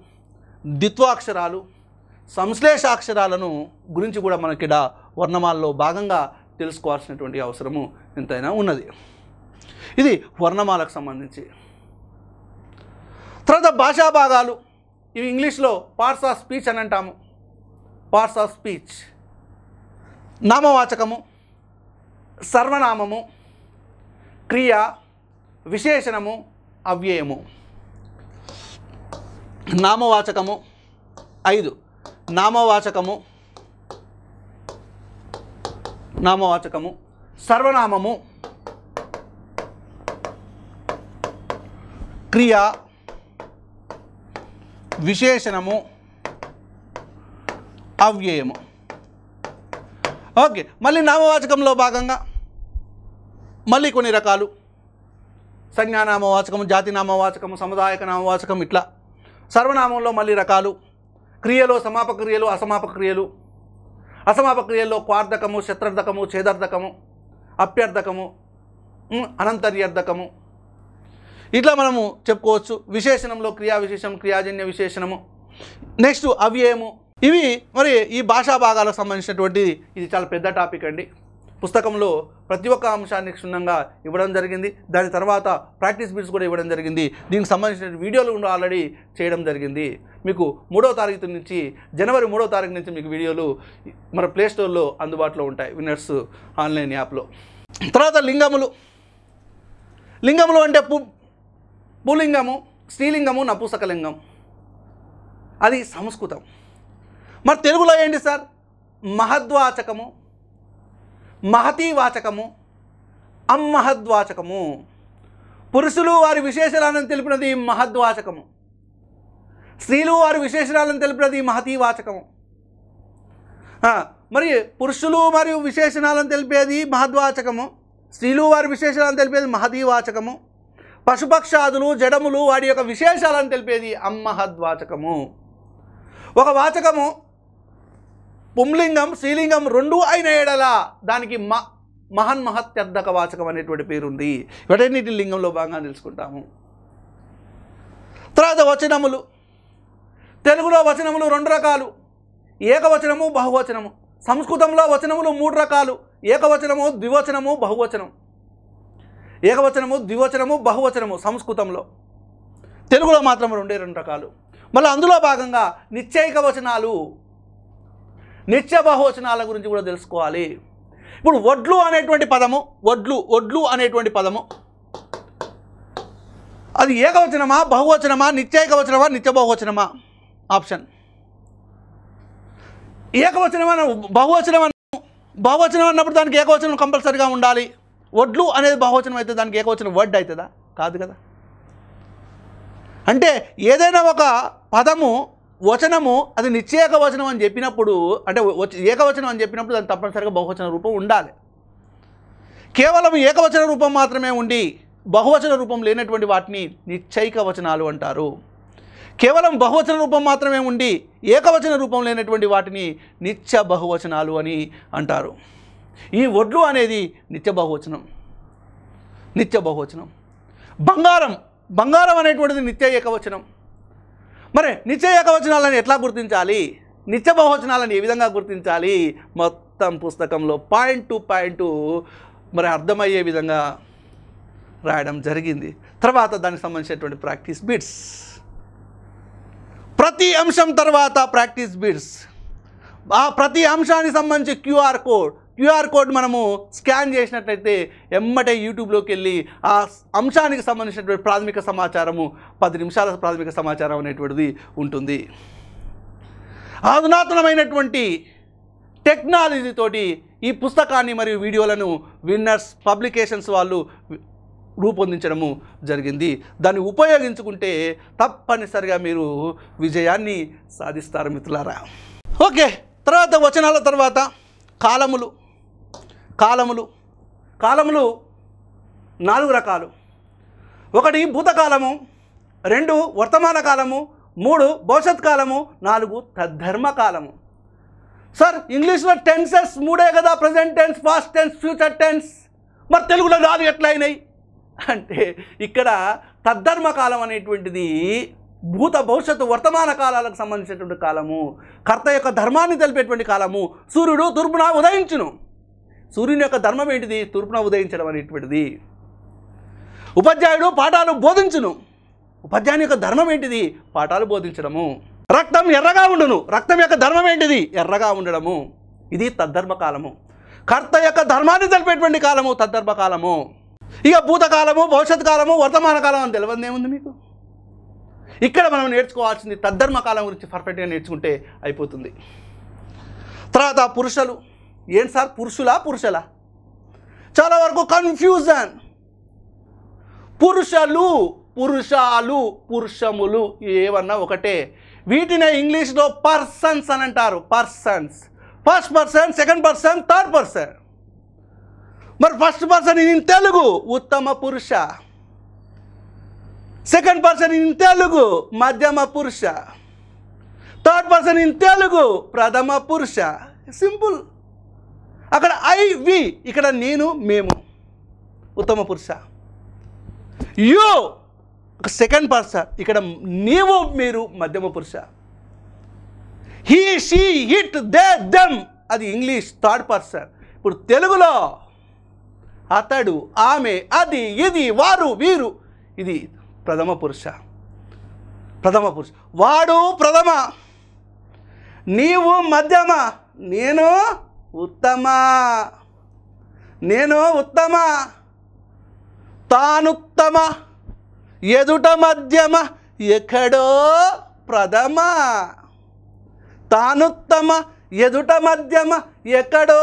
ద్విత్వాక్షరాలు సంశ్లేషాక్షరాలను గురించి కూడా మనకి వర్ణమాలలో భాగంగా తెలుసుకోవాల్సినటువంటి అవసరము ఎంతైనా ఉన్నది ఇది వర్ణమాలకు సంబంధించి తర్వాత భాషా భాగాలు ఇవి ఇంగ్లీష్లో పార్ట్స్ ఆఫ్ స్పీచ్ అని అంటాము పార్ట్స్ ఆఫ్ స్పీచ్ నామవాచకము సర్వనామము క్రియ విశేషణము అవ్యయము నామవాచకము ఐదు నామవాచకము నామవాచకము సర్వనామము క్రియ విశేషణము అవ్యయము ఓకే మళ్ళీ నామవాచకంలో భాగంగా మళ్ళీ కొన్ని రకాలు సంజ్ఞానామవాచకము జాతి నామవాచకము సముదాయక నామవాచకం ఇట్లా సర్వనామంలో మళ్ళీ రకాలు క్రియలో సమాపక్రియలు క్రియలు అసమాపక్రియల్లో క్రియలు క్రియల్లో క్వార్థకము శత్రార్థకము చేదార్థకము అప్యర్థకము అనంతర్యార్థకము ఇట్లా మనము చెప్పుకోవచ్చు విశేషణంలో క్రియా విశేషం క్రియాజన్య విశేషణము నెక్స్ట్ అవ్యయము ఇవి మరి ఈ భాషా భాగాలకు సంబంధించినటువంటి ఇది చాలా పెద్ద టాపిక్ అండి పుస్తకంలో ప్రతి ఒక్క అంశాన్ని క్షుణ్ణంగా ఇవ్వడం జరిగింది దాని తర్వాత ప్రాక్టీస్ బిల్స్ కూడా ఇవ్వడం జరిగింది దీనికి సంబంధించిన వీడియోలు కూడా ఆల్రెడీ చేయడం జరిగింది మీకు మూడో తారీఖు నుంచి జనవరి మూడో తారీఖు నుంచి మీకు వీడియోలు మన ప్లేస్టోర్లో అందుబాటులో ఉంటాయి విన్నర్స్ ఆన్లైన్ యాప్లో తర్వాత లింగములు లింగములు అంటే పు పులింగము స్త్రీలింగము నపూసకలింగం అది సంస్కృతం మరి తెలుగులో ఏంటి సార్ మహద్వాచకము మహతీ వాచకము అమ్మహద్వాచకము పురుషులు వారి విశేషణాలను తెలిపినది మహద్వాచకము స్త్రీలు వారి విశేషణాలను తెలిపినది మహతీ వాచకము మరి పురుషులు మరియు విశేషణాలను తెలిపేది మహద్వాచకము స్త్రీలు వారి విశేషాలను తెలిపేది మహతీ వాచకము పశుపక్షాదులు జడములు వాడి యొక్క విశేషాలను తెలిపేది అమ్మహద్వాచకము ఒక వాచకము పుంలింగం శ్రీలింగం రెండు అయిన ఏడల దానికి మ మహన్ మహత్యర్థక వాచకం అనేటువంటి పేరుంది వెటన్నిటి లింగంలో భాగంగా తెలుసుకుంటాము తర్వాత వచనములు తెలుగులో వచనములు రెండు రకాలు ఏకవచనము బహువచనము సంస్కృతంలో వచనములు మూడు రకాలు ఏకవచనము ద్వివచనము బహువచనం ఏకవచనము ద్వివచనము బహువచనము సంస్కృతంలో తెలుగులో మాత్రం రెండే రెండు రకాలు మళ్ళీ అందులో భాగంగా నిశ్చయిక వచనాలు నిత్య బహువచనాల గురించి కూడా తెలుసుకోవాలి ఇప్పుడు వడ్లు అనేటువంటి పదము వడ్లు వడ్లు అనేటువంటి పదము అది ఏకవచనమా బహువచనమా నిత్యేకవచనమా నిత్య బహువచనమా ఆప్షన్ ఏకవచనమైన బహువచనం బహువచనం అన్నప్పుడు దానికి ఏకవచనం కంపల్సరీగా ఉండాలి వడ్లు అనేది బహువచనం అయితే దానికి ఏకవచనం వడ్ అవుతుందా కాదు కదా అంటే ఏదైనా ఒక పదము వచనము అది నిశ్చయకవచనం వచనం అని చెప్పినప్పుడు అంటే ఏకవచనం అని చెప్పినప్పుడు దాని తప్పనిసరిగా బహువచన రూపం ఉండాలి కేవలం ఏకవచన రూపం మాత్రమే ఉండి బహువచన రూపం లేనటువంటి వాటిని నిశ్చయిక వచనాలు అంటారు కేవలం బహువచన రూపం మాత్రమే ఉండి ఏకవచన రూపం లేనటువంటి వాటిని నిత్య బహువచనాలు అని అంటారు ఈ వడ్లు అనేది నిత్య బహువచనం నిత్య బహువచనం బంగారం బంగారం అనేటువంటిది నిత్య ఏకవచనం మరి నిత్య ఏకవచనాలను ఎట్లా గుర్తించాలి నిత్య బహువచనాలను ఏ విధంగా గుర్తించాలి మొత్తం పుస్తకంలో పాయింట్ టు పాయింట్ మరి అర్థమయ్యే విధంగా రాయడం జరిగింది తర్వాత దానికి సంబంధించినటువంటి ప్రాక్టీస్ బిట్స్ ప్రతి అంశం తర్వాత ప్రాక్టీస్ బిట్స్ ఆ ప్రతి అంశానికి సంబంధించి క్యూఆర్ కోడ్ క్యూఆర్ కోడ్ మనము స్కాన్ చేసినట్లయితే ఎమ్మటే యూట్యూబ్లోకి వెళ్ళి ఆ అంశానికి సంబంధించినటువంటి ప్రాథమిక సమాచారము పది నిమిషాల ప్రాథమిక సమాచారం అనేటువంటిది ఉంటుంది అధునాతనమైనటువంటి టెక్నాలజీతోటి ఈ పుస్తకాన్ని మరియు వీడియోలను విన్నర్స్ పబ్లికేషన్స్ వాళ్ళు రూపొందించడము జరిగింది దాన్ని ఉపయోగించుకుంటే తప్పనిసరిగా మీరు విజయాన్ని సాధిస్తారు మిత్రులారా ఓకే తర్వాత వచనాల తర్వాత కాలములు కాలములు కాలములు నాలుగు రకాలు ఒకటి భూతకాలము రెండు వర్తమాన కాలము మూడు భవిష్యత్ కాలము నాలుగు తద్ధర్మ కాలము సార్ ఇంగ్లీష్లో టెన్సెస్ మూడే కదా present tense past tense future tense మరి తెలుగులో నాలుగు ఎట్లయినాయి అంటే ఇక్కడ తద్ధర్మ కాలం అనేటువంటిది భూత భవిష్యత్తు వర్తమాన కాలాలకు సంబంధించినటువంటి కాలము కర్త యొక్క ధర్మాన్ని తెలిపేటువంటి కాలము సూర్యుడు తూర్పున ఉదయించును సూర్యుని యొక్క ధర్మం ఏంటిది తూర్పున ఉదయించడం అనేటువంటిది ఉపాధ్యాయుడు పాఠాలు బోధించును ఉపాధ్యాయుని యొక్క ధర్మం ఏంటిది పాఠాలు బోధించడము రక్తం ఎర్రగా ఉండును రక్తం యొక్క ధర్మం ఏంటిది ఎర్రగా ఉండడము ఇది తద్ధర్మ కాలము కర్త యొక్క ధర్మాన్ని తెలిపేటువంటి కాలము తద్ధర్మ కాలము ఇక భూతకాలము భవిష్యత్ కాలము వర్తమాన కాలం అని తెలియదు ఏముంది మీకు ఇక్కడ మనం నేర్చుకోవాల్సింది తద్ధర్మ కాలం గురించి పర్ఫెక్ట్గా నేర్చుకుంటే అయిపోతుంది తర్వాత పురుషులు ఏంటి సార్ పురుషులా పురుషలా చాలా వరకు కన్ఫ్యూజన్ పురుషలు పురుషాలు పురుషములు ఏమన్నా ఒకటే వీటిని ఇంగ్లీష్లో పర్సన్స్ అని అంటారు persons first person second person third person మరి ఫస్ట్ పర్సన్ ఇన్ తెలుగు ఉత్తమ పురుష సెకండ్ పర్సన్ ఇన్ తెలుగు మధ్యమ పురుష థర్డ్ పర్సన్ ఇన్ తెలుగు ప్రథమ పురుష సింపుల్ అక్కడ ఐ వి ఇక్కడ నేను మేము ఉత్తమ పురుష ఒక సెకండ్ పర్సన్ ఇక్కడ నీవు మీరు మధ్యమ పురుష he she it they them అది ఇంగ్లీష్ థర్డ్ పర్సన్ ఇప్పుడు తెలుగులో అతడు ఆమె అది ఇది వారు వీరు ఇది ప్రథమ పురుష ప్రథమ పురుష వాడు ప్రథమ నీవు మధ్యమ నేను ఉత్తమా నేను ఉత్తమ తానుత్తమ ఎదుట మధ్యమ ఎక్కడో ప్రథమ తానుత్తమ ఎదుట మధ్యమ ఎక్కడో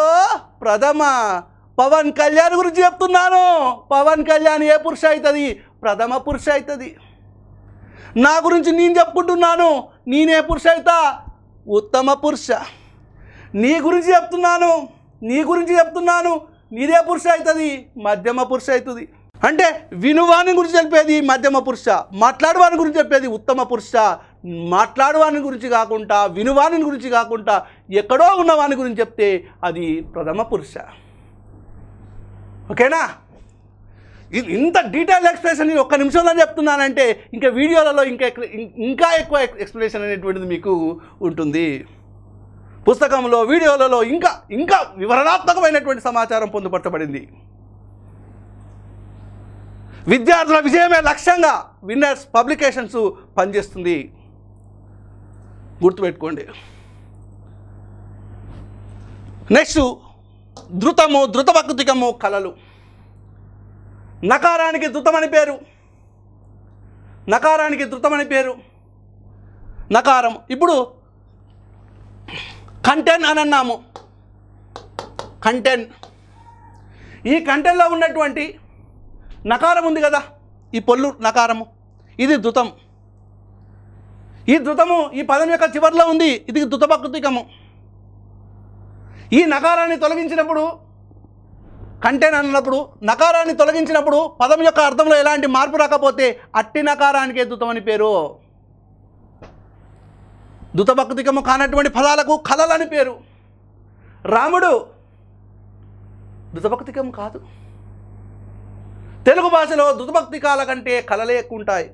ప్రథమ పవన్ కళ్యాణ్ గురించి చెప్తున్నాను పవన్ కళ్యాణ్ ఏ పురుష అవుతుంది ప్రథమ పురుష అవుతుంది నా గురించి నేను చెప్పుకుంటున్నాను నేనే పురుష అవుతా ఉత్తమ పురుష నీ గురించి చెప్తున్నాను నీ గురించి చెప్తున్నాను నీదే పురుష అవుతుంది మధ్యమ పురుష అవుతుంది అంటే వినువాని గురించి చెప్పేది మధ్యమ పురుష మాట్లాడువాని గురించి చెప్పేది ఉత్తమ పురుష మాట్లాడువాని గురించి కాకుండా వినువాని గురించి కాకుండా ఎక్కడో ఉన్నవాని గురించి చెప్తే అది ప్రథమ పురుష ఓకేనా ఇంత డీటెయిల్ ఎక్స్ప్లెనేషన్ ఒక్క నిమిషంలో చెప్తున్నానంటే ఇంకా వీడియోలలో ఇంకా ఇంకా ఎక్కువ ఎక్స్ప్లెనేషన్ అనేటువంటిది మీకు ఉంటుంది పుస్తకంలో వీడియోలలో ఇంకా ఇంకా వివరణాత్మకమైనటువంటి సమాచారం పొందుపరచబడింది విద్యార్థుల విజయమే లక్ష్యంగా విన్నర్స్ పబ్లికేషన్స్ పనిచేస్తుంది గుర్తుపెట్టుకోండి నెక్స్ట్ ధృతము ధృతభక్తికము కళలు నకారానికి ధృతమని పేరు నకారానికి ధృతమని పేరు నకారం ఇప్పుడు కంటెన్ అని అన్నాము కంటెన్ ఈ కంటెన్లో ఉన్నటువంటి నకారం ఉంది కదా ఈ పొల్లు నకారము ఇది ధృతం ఈ ధృతము ఈ పదం యొక్క చివరిలో ఉంది ఇది ధృతపకృతికము ఈ నకారాన్ని తొలగించినప్పుడు కంటెన్ అన్నప్పుడు నకారాన్ని తొలగించినప్పుడు పదం యొక్క అర్థంలో ఎలాంటి మార్పు రాకపోతే అట్టి నకారానికే ధృతం అని పేరు దుతభక్తికము కానటువంటి ఫలాలకు కళలని పేరు రాముడు దుతభక్తికము కాదు తెలుగు భాషలో దుతభక్తికాల కంటే కళలే ఎక్కువ ఉంటాయి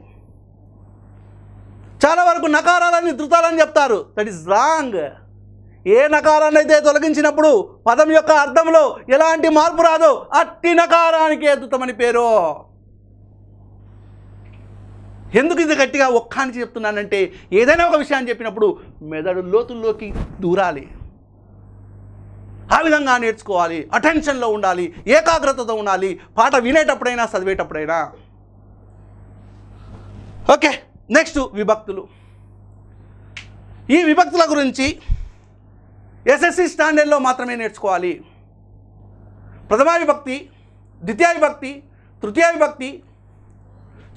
చాలా వరకు నకారాలని ధృతాలని చెప్తారు దట్ ఈస్ రాంగ్ ఏ నకారాన్ని అయితే తొలగించినప్పుడు పదం యొక్క అర్థంలో ఎలాంటి మార్పు రాదో అట్టి నకారానికే దుతమని పేరు ఎందుకు ఇది గట్టిగా నుంచి చెప్తున్నానంటే ఏదైనా ఒక విషయాన్ని చెప్పినప్పుడు మెదడు లోతుల్లోకి దూరాలి ఆ విధంగా నేర్చుకోవాలి అటెన్షన్లో ఉండాలి ఏకాగ్రతతో ఉండాలి పాట వినేటప్పుడైనా చదివేటప్పుడైనా ఓకే నెక్స్ట్ విభక్తులు ఈ విభక్తుల గురించి ఎస్ఎస్సి స్టాండర్డ్లో మాత్రమే నేర్చుకోవాలి ప్రథమ విభక్తి ద్వితీయ విభక్తి తృతీయ విభక్తి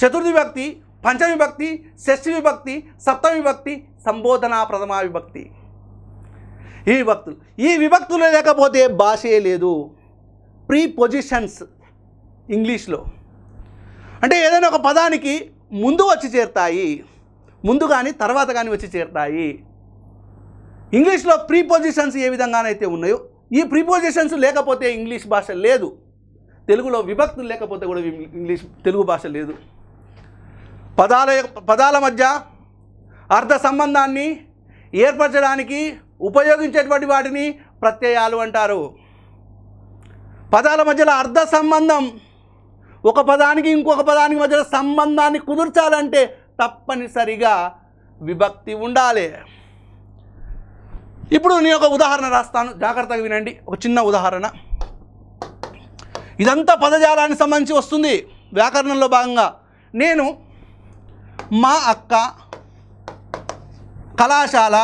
చతుర్థ విభక్తి పంచవిభక్తి షష్ఠి విభక్తి సప్తమిభక్తి సంబోధనా ప్రథమా విభక్తి ఈ విభక్తులు ఈ విభక్తులు లేకపోతే భాషే లేదు ప్రీ పొజిషన్స్ ఇంగ్లీష్లో అంటే ఏదైనా ఒక పదానికి ముందు వచ్చి చేరుతాయి ముందు కానీ తర్వాత కానీ వచ్చి చేరుతాయి ఇంగ్లీష్లో ప్రీ పొజిషన్స్ ఏ విధంగానైతే ఉన్నాయో ఈ పొజిషన్స్ లేకపోతే ఇంగ్లీష్ భాష లేదు తెలుగులో విభక్తులు లేకపోతే కూడా ఇంగ్లీష్ తెలుగు భాష లేదు పదాల పదాల మధ్య అర్థ సంబంధాన్ని ఏర్పరచడానికి ఉపయోగించేటువంటి వాటిని ప్రత్యయాలు అంటారు పదాల మధ్యలో అర్థ సంబంధం ఒక పదానికి ఇంకొక పదానికి మధ్య సంబంధాన్ని కుదుర్చాలంటే తప్పనిసరిగా విభక్తి ఉండాలి ఇప్పుడు నేను ఒక ఉదాహరణ రాస్తాను జాగ్రత్తగా వినండి ఒక చిన్న ఉదాహరణ ఇదంతా పదజాలానికి సంబంధించి వస్తుంది వ్యాకరణంలో భాగంగా నేను మా అక్క కళాశాల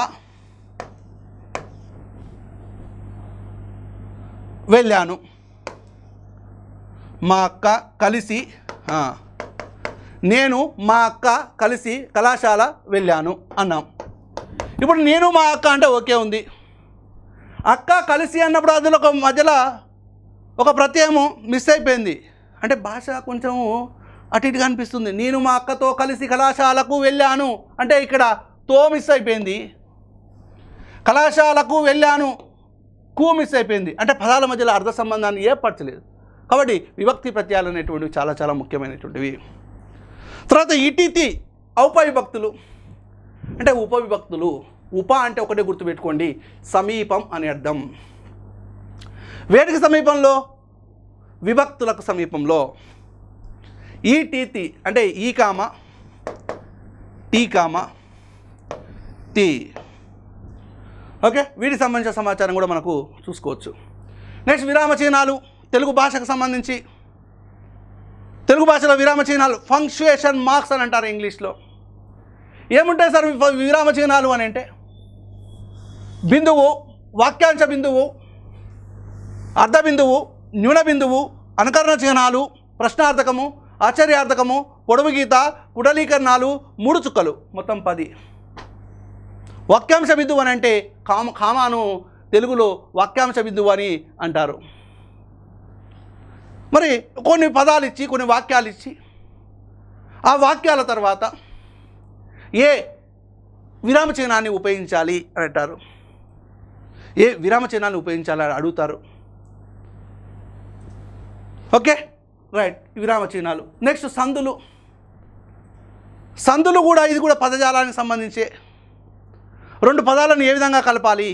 వెళ్ళాను మా అక్క కలిసి నేను మా అక్క కలిసి కళాశాల వెళ్ళాను అన్నాం ఇప్పుడు నేను మా అక్క అంటే ఓకే ఉంది అక్క కలిసి అన్నప్పుడు అందులో ఒక మధ్యలో ఒక ప్రత్యయము మిస్ అయిపోయింది అంటే భాష కొంచెము అటు ఇటుగా అనిపిస్తుంది నేను మా అక్కతో కలిసి కళాశాలకు వెళ్ళాను అంటే ఇక్కడ తో మిస్ అయిపోయింది కళాశాలకు వెళ్ళాను కూ మిస్ అయిపోయింది అంటే పదాల మధ్యలో అర్థ సంబంధాన్ని ఏర్పరచలేదు కాబట్టి విభక్తి ప్రత్యయాలు అనేటువంటివి చాలా చాలా ముఖ్యమైనటువంటివి తర్వాత ఇటీతి ఔపవిభక్తులు అంటే ఉపవిభక్తులు ఉప అంటే ఒకటే గుర్తుపెట్టుకోండి సమీపం అని అర్థం వేడికి సమీపంలో విభక్తులకు సమీపంలో ఈ టీతి అంటే ఈ కామ టీ కామ టీ ఓకే వీటికి సంబంధించిన సమాచారం కూడా మనకు చూసుకోవచ్చు నెక్స్ట్ విరామ చిహ్నాలు తెలుగు భాషకు సంబంధించి తెలుగు భాషలో విరామ చిహ్నాలు ఫంక్చుయేషన్ మార్క్స్ అని అంటారు ఇంగ్లీష్లో ఏముంటాయి సార్ విరామ చిహ్నాలు అని అంటే బిందువు వాక్యాంశ బిందువు అర్ధ బిందువు న్యూన బిందువు అనుకరణ చిహ్నాలు ప్రశ్నార్థకము ఆశ్చర్యార్థకము పొడవు గీత కుడలీకరణాలు మూడు చుక్కలు మొత్తం పది వాక్యాంశ బిందువు అని అంటే కామ కామాను తెలుగులో వాక్యాంశ బిందువు అని అంటారు మరి కొన్ని పదాలు ఇచ్చి కొన్ని వాక్యాలు ఇచ్చి ఆ వాక్యాల తర్వాత ఏ విరామ చిహ్నాన్ని ఉపయోగించాలి అని అంటారు ఏ విరామ చిహ్నాన్ని ఉపయోగించాలి అని అడుగుతారు ఓకే రైట్ విరామ చిహ్నాలు నెక్స్ట్ సందులు సందులు కూడా ఇది కూడా పదజాలానికి సంబంధించే రెండు పదాలను ఏ విధంగా కలపాలి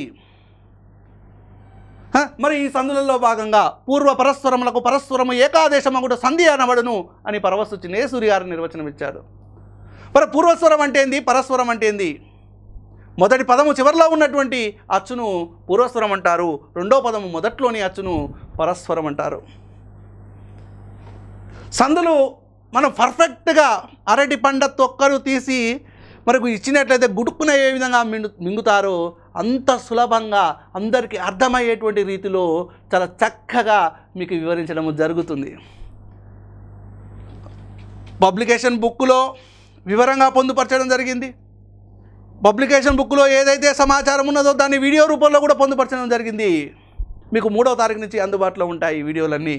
మరి ఈ సందులలో భాగంగా పూర్వ పరస్వరములకు పరస్వరము కూడా సంధి అనబడును అని పరవశు చిన్నేసూరి గారు నిర్వచనం ఇచ్చాడు మరి పూర్వస్వరం అంటే ఏంది పరస్వరం అంటే ఏంది మొదటి పదము చివరిలో ఉన్నటువంటి అచ్చును పూర్వస్వరం అంటారు రెండో పదము మొదట్లోని అచ్చును పరస్వరం అంటారు సందులు మనం పర్ఫెక్ట్గా అరటి పండ తొక్కరు తీసి మనకు ఇచ్చినట్లయితే గుడుక్కున ఏ విధంగా మింగు మింగుతారో అంత సులభంగా అందరికీ అర్థమయ్యేటువంటి రీతిలో చాలా చక్కగా మీకు వివరించడం జరుగుతుంది పబ్లికేషన్ బుక్లో వివరంగా పొందుపరచడం జరిగింది పబ్లికేషన్ బుక్లో ఏదైతే సమాచారం ఉన్నదో దాన్ని వీడియో రూపంలో కూడా పొందుపరచడం జరిగింది మీకు మూడవ తారీఖు నుంచి అందుబాటులో ఉంటాయి వీడియోలన్నీ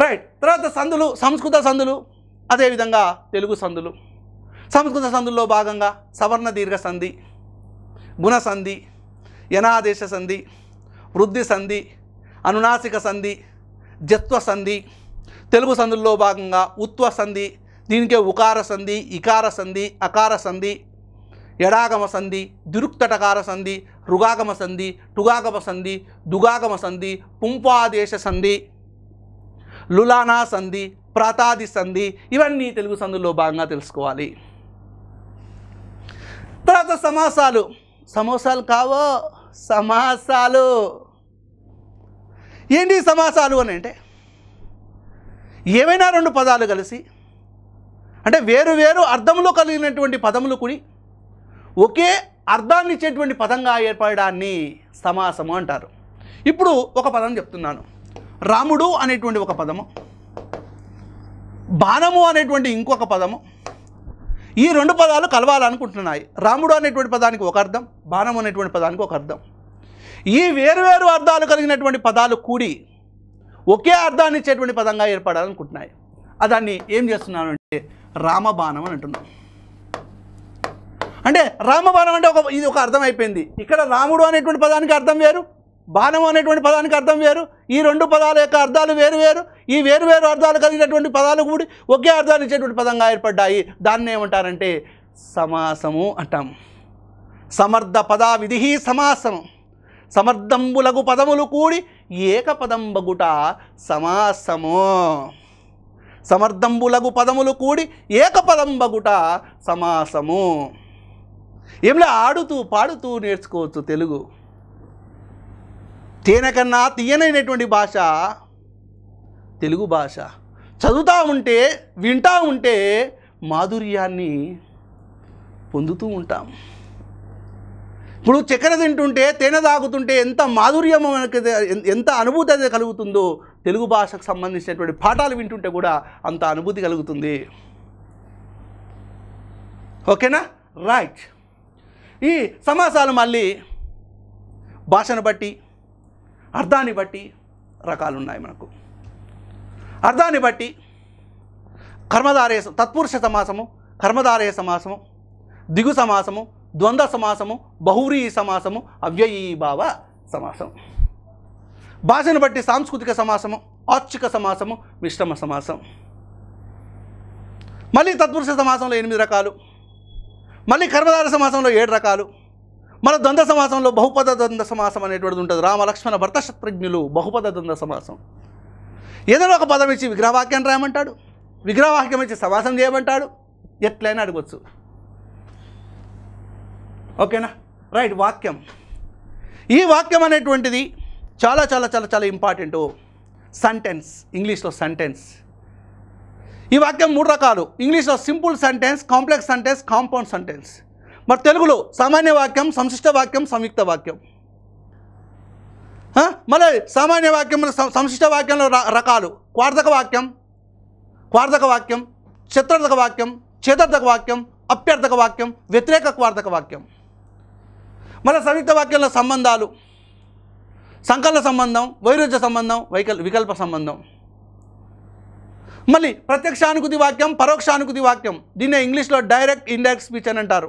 రైట్ తర్వాత సందులు సంస్కృత సందులు అదేవిధంగా తెలుగు సందులు సంస్కృత సందుల్లో భాగంగా సవర్ణ దీర్ఘ సంధి గుణ సంధి యనాదేశ సంధి వృద్ధి సంధి అనునాసిక సంధి జత్వ సంధి తెలుగు సంధుల్లో భాగంగా ఉత్వ సంధి దీనికే ఉకార సంధి ఇకార సంధి అకార సంధి ఎడాగమ సంధి దురుక్తటకార సంధి రుగాగమ సంధి టుగాగమ సంధి దుగాగమ సంధి పుంపాదేశ సంధి లులానా సంధి ప్రాతాది సంధి ఇవన్నీ తెలుగు సంధుల్లో భాగంగా తెలుసుకోవాలి తర్వాత సమాసాలు సమోసాలు కావో సమాసాలు ఏంటి సమాసాలు అని అంటే ఏవైనా రెండు పదాలు కలిసి అంటే వేరు వేరు అర్థంలో కలిగినటువంటి పదములు కూడి ఒకే అర్థాన్ని ఇచ్చేటువంటి పదంగా ఏర్పడడాన్ని సమాసము అంటారు ఇప్పుడు ఒక పదం చెప్తున్నాను రాముడు అనేటువంటి ఒక పదము బాణము అనేటువంటి ఇంకొక పదము ఈ రెండు పదాలు కలవాలనుకుంటున్నాయి రాముడు అనేటువంటి పదానికి ఒక అర్థం బాణము అనేటువంటి పదానికి ఒక అర్థం ఈ వేరువేరు అర్థాలు కలిగినటువంటి పదాలు కూడి ఒకే అర్థాన్ని ఇచ్చేటువంటి పదంగా ఏర్పడాలనుకుంటున్నాయి దాన్ని ఏం చేస్తున్నాను అంటే రామబాణం అని అంటున్నాం అంటే రామబాణం అంటే ఒక ఇది ఒక అర్థం అయిపోయింది ఇక్కడ రాముడు అనేటువంటి పదానికి అర్థం వేరు బాణం అనేటువంటి పదానికి అర్థం వేరు ఈ రెండు పదాల యొక్క అర్థాలు వేరు వేరు ఈ వేరు వేరు అర్థాలు కలిగినటువంటి పదాలు కూడి ఒకే అర్థాన్ని ఇచ్చేటువంటి పదంగా ఏర్పడ్డాయి దాన్ని ఏమంటారంటే సమాసము అంటాం సమర్థ పదా విధి సమాసం సమర్థంబులగు పదములు కూడి ఏకపదంబగుట సమాసము సమర్థంబులగు పదములు కూడి ఏకపదంబగుట సమాసము ఏమిలా ఆడుతూ పాడుతూ నేర్చుకోవచ్చు తెలుగు తేనెకన్నా తీయనైనటువంటి భాష తెలుగు భాష చదువుతూ ఉంటే వింటూ ఉంటే మాధుర్యాన్ని పొందుతూ ఉంటాం ఇప్పుడు చక్కెర తింటుంటే తేనె తాగుతుంటే ఎంత మాధుర్యం మనకి ఎంత అనుభూతి అయితే కలుగుతుందో తెలుగు భాషకు సంబంధించినటువంటి పాఠాలు వింటుంటే కూడా అంత అనుభూతి కలుగుతుంది ఓకేనా రైట్ ఈ సమాసాలు మళ్ళీ భాషను బట్టి అర్థాన్ని బట్టి రకాలు ఉన్నాయి మనకు అర్థాన్ని బట్టి కర్మధారయ తత్పురుష సమాసము కర్మధారయ సమాసము దిగు సమాసము ద్వంద్వ సమాసము బహువ్రీ సమాసము అవ్యయీభావ సమాసం భాషను బట్టి సాంస్కృతిక సమాసము ఆర్చిక సమాసము మిశ్రమ సమాసం మళ్ళీ తత్పురుష సమాసంలో ఎనిమిది రకాలు మళ్ళీ కర్మధార సమాసంలో ఏడు రకాలు మన ద్వంద్వ సమాసంలో బహుపద ద్వంద్వ సమాసం అనేటువంటిది ఉంటుంది రామ లక్ష్మణ భర్త బహుపద ద్వంద్వ సమాసం ఏదైనా ఒక పదం ఇచ్చి విగ్రహవాక్యం రాయమంటాడు విగ్రహవాక్యం ఇచ్చి సమాసం చేయమంటాడు ఎట్లయినా అడగచ్చు ఓకేనా రైట్ వాక్యం ఈ వాక్యం అనేటువంటిది చాలా చాలా చాలా చాలా ఇంపార్టెంట్ సెంటెన్స్ ఇంగ్లీష్లో సెంటెన్స్ ఈ వాక్యం మూడు రకాలు ఇంగ్లీష్లో simple sentence complex sentence compound sentence మరి తెలుగులో సామాన్య వాక్యం సంశిష్ట వాక్యం సంయుక్త వాక్యం మళ్ళీ సామాన్య వాక్యం సంశిష్ట వాక్యంలో రకాలు క్వార్థక వాక్యం క్వార్థక వాక్యం చిత్రార్థక వాక్యం చేతార్థక వాక్యం అప్యర్థక వాక్యం వ్యతిరేక క్వార్థక వాక్యం మళ్ళీ సంయుక్త వాక్యంలో సంబంధాలు సంకల్ప సంబంధం వైరుధ్య సంబంధం వైకల్ వికల్ప సంబంధం మళ్ళీ ప్రత్యక్షానుకుతి వాక్యం పరోక్షానుకుతి వాక్యం దీన్నే ఇంగ్లీష్లో డైరెక్ట్ ఇండైరెక్ట్ స్పీచ్ అని అంటారు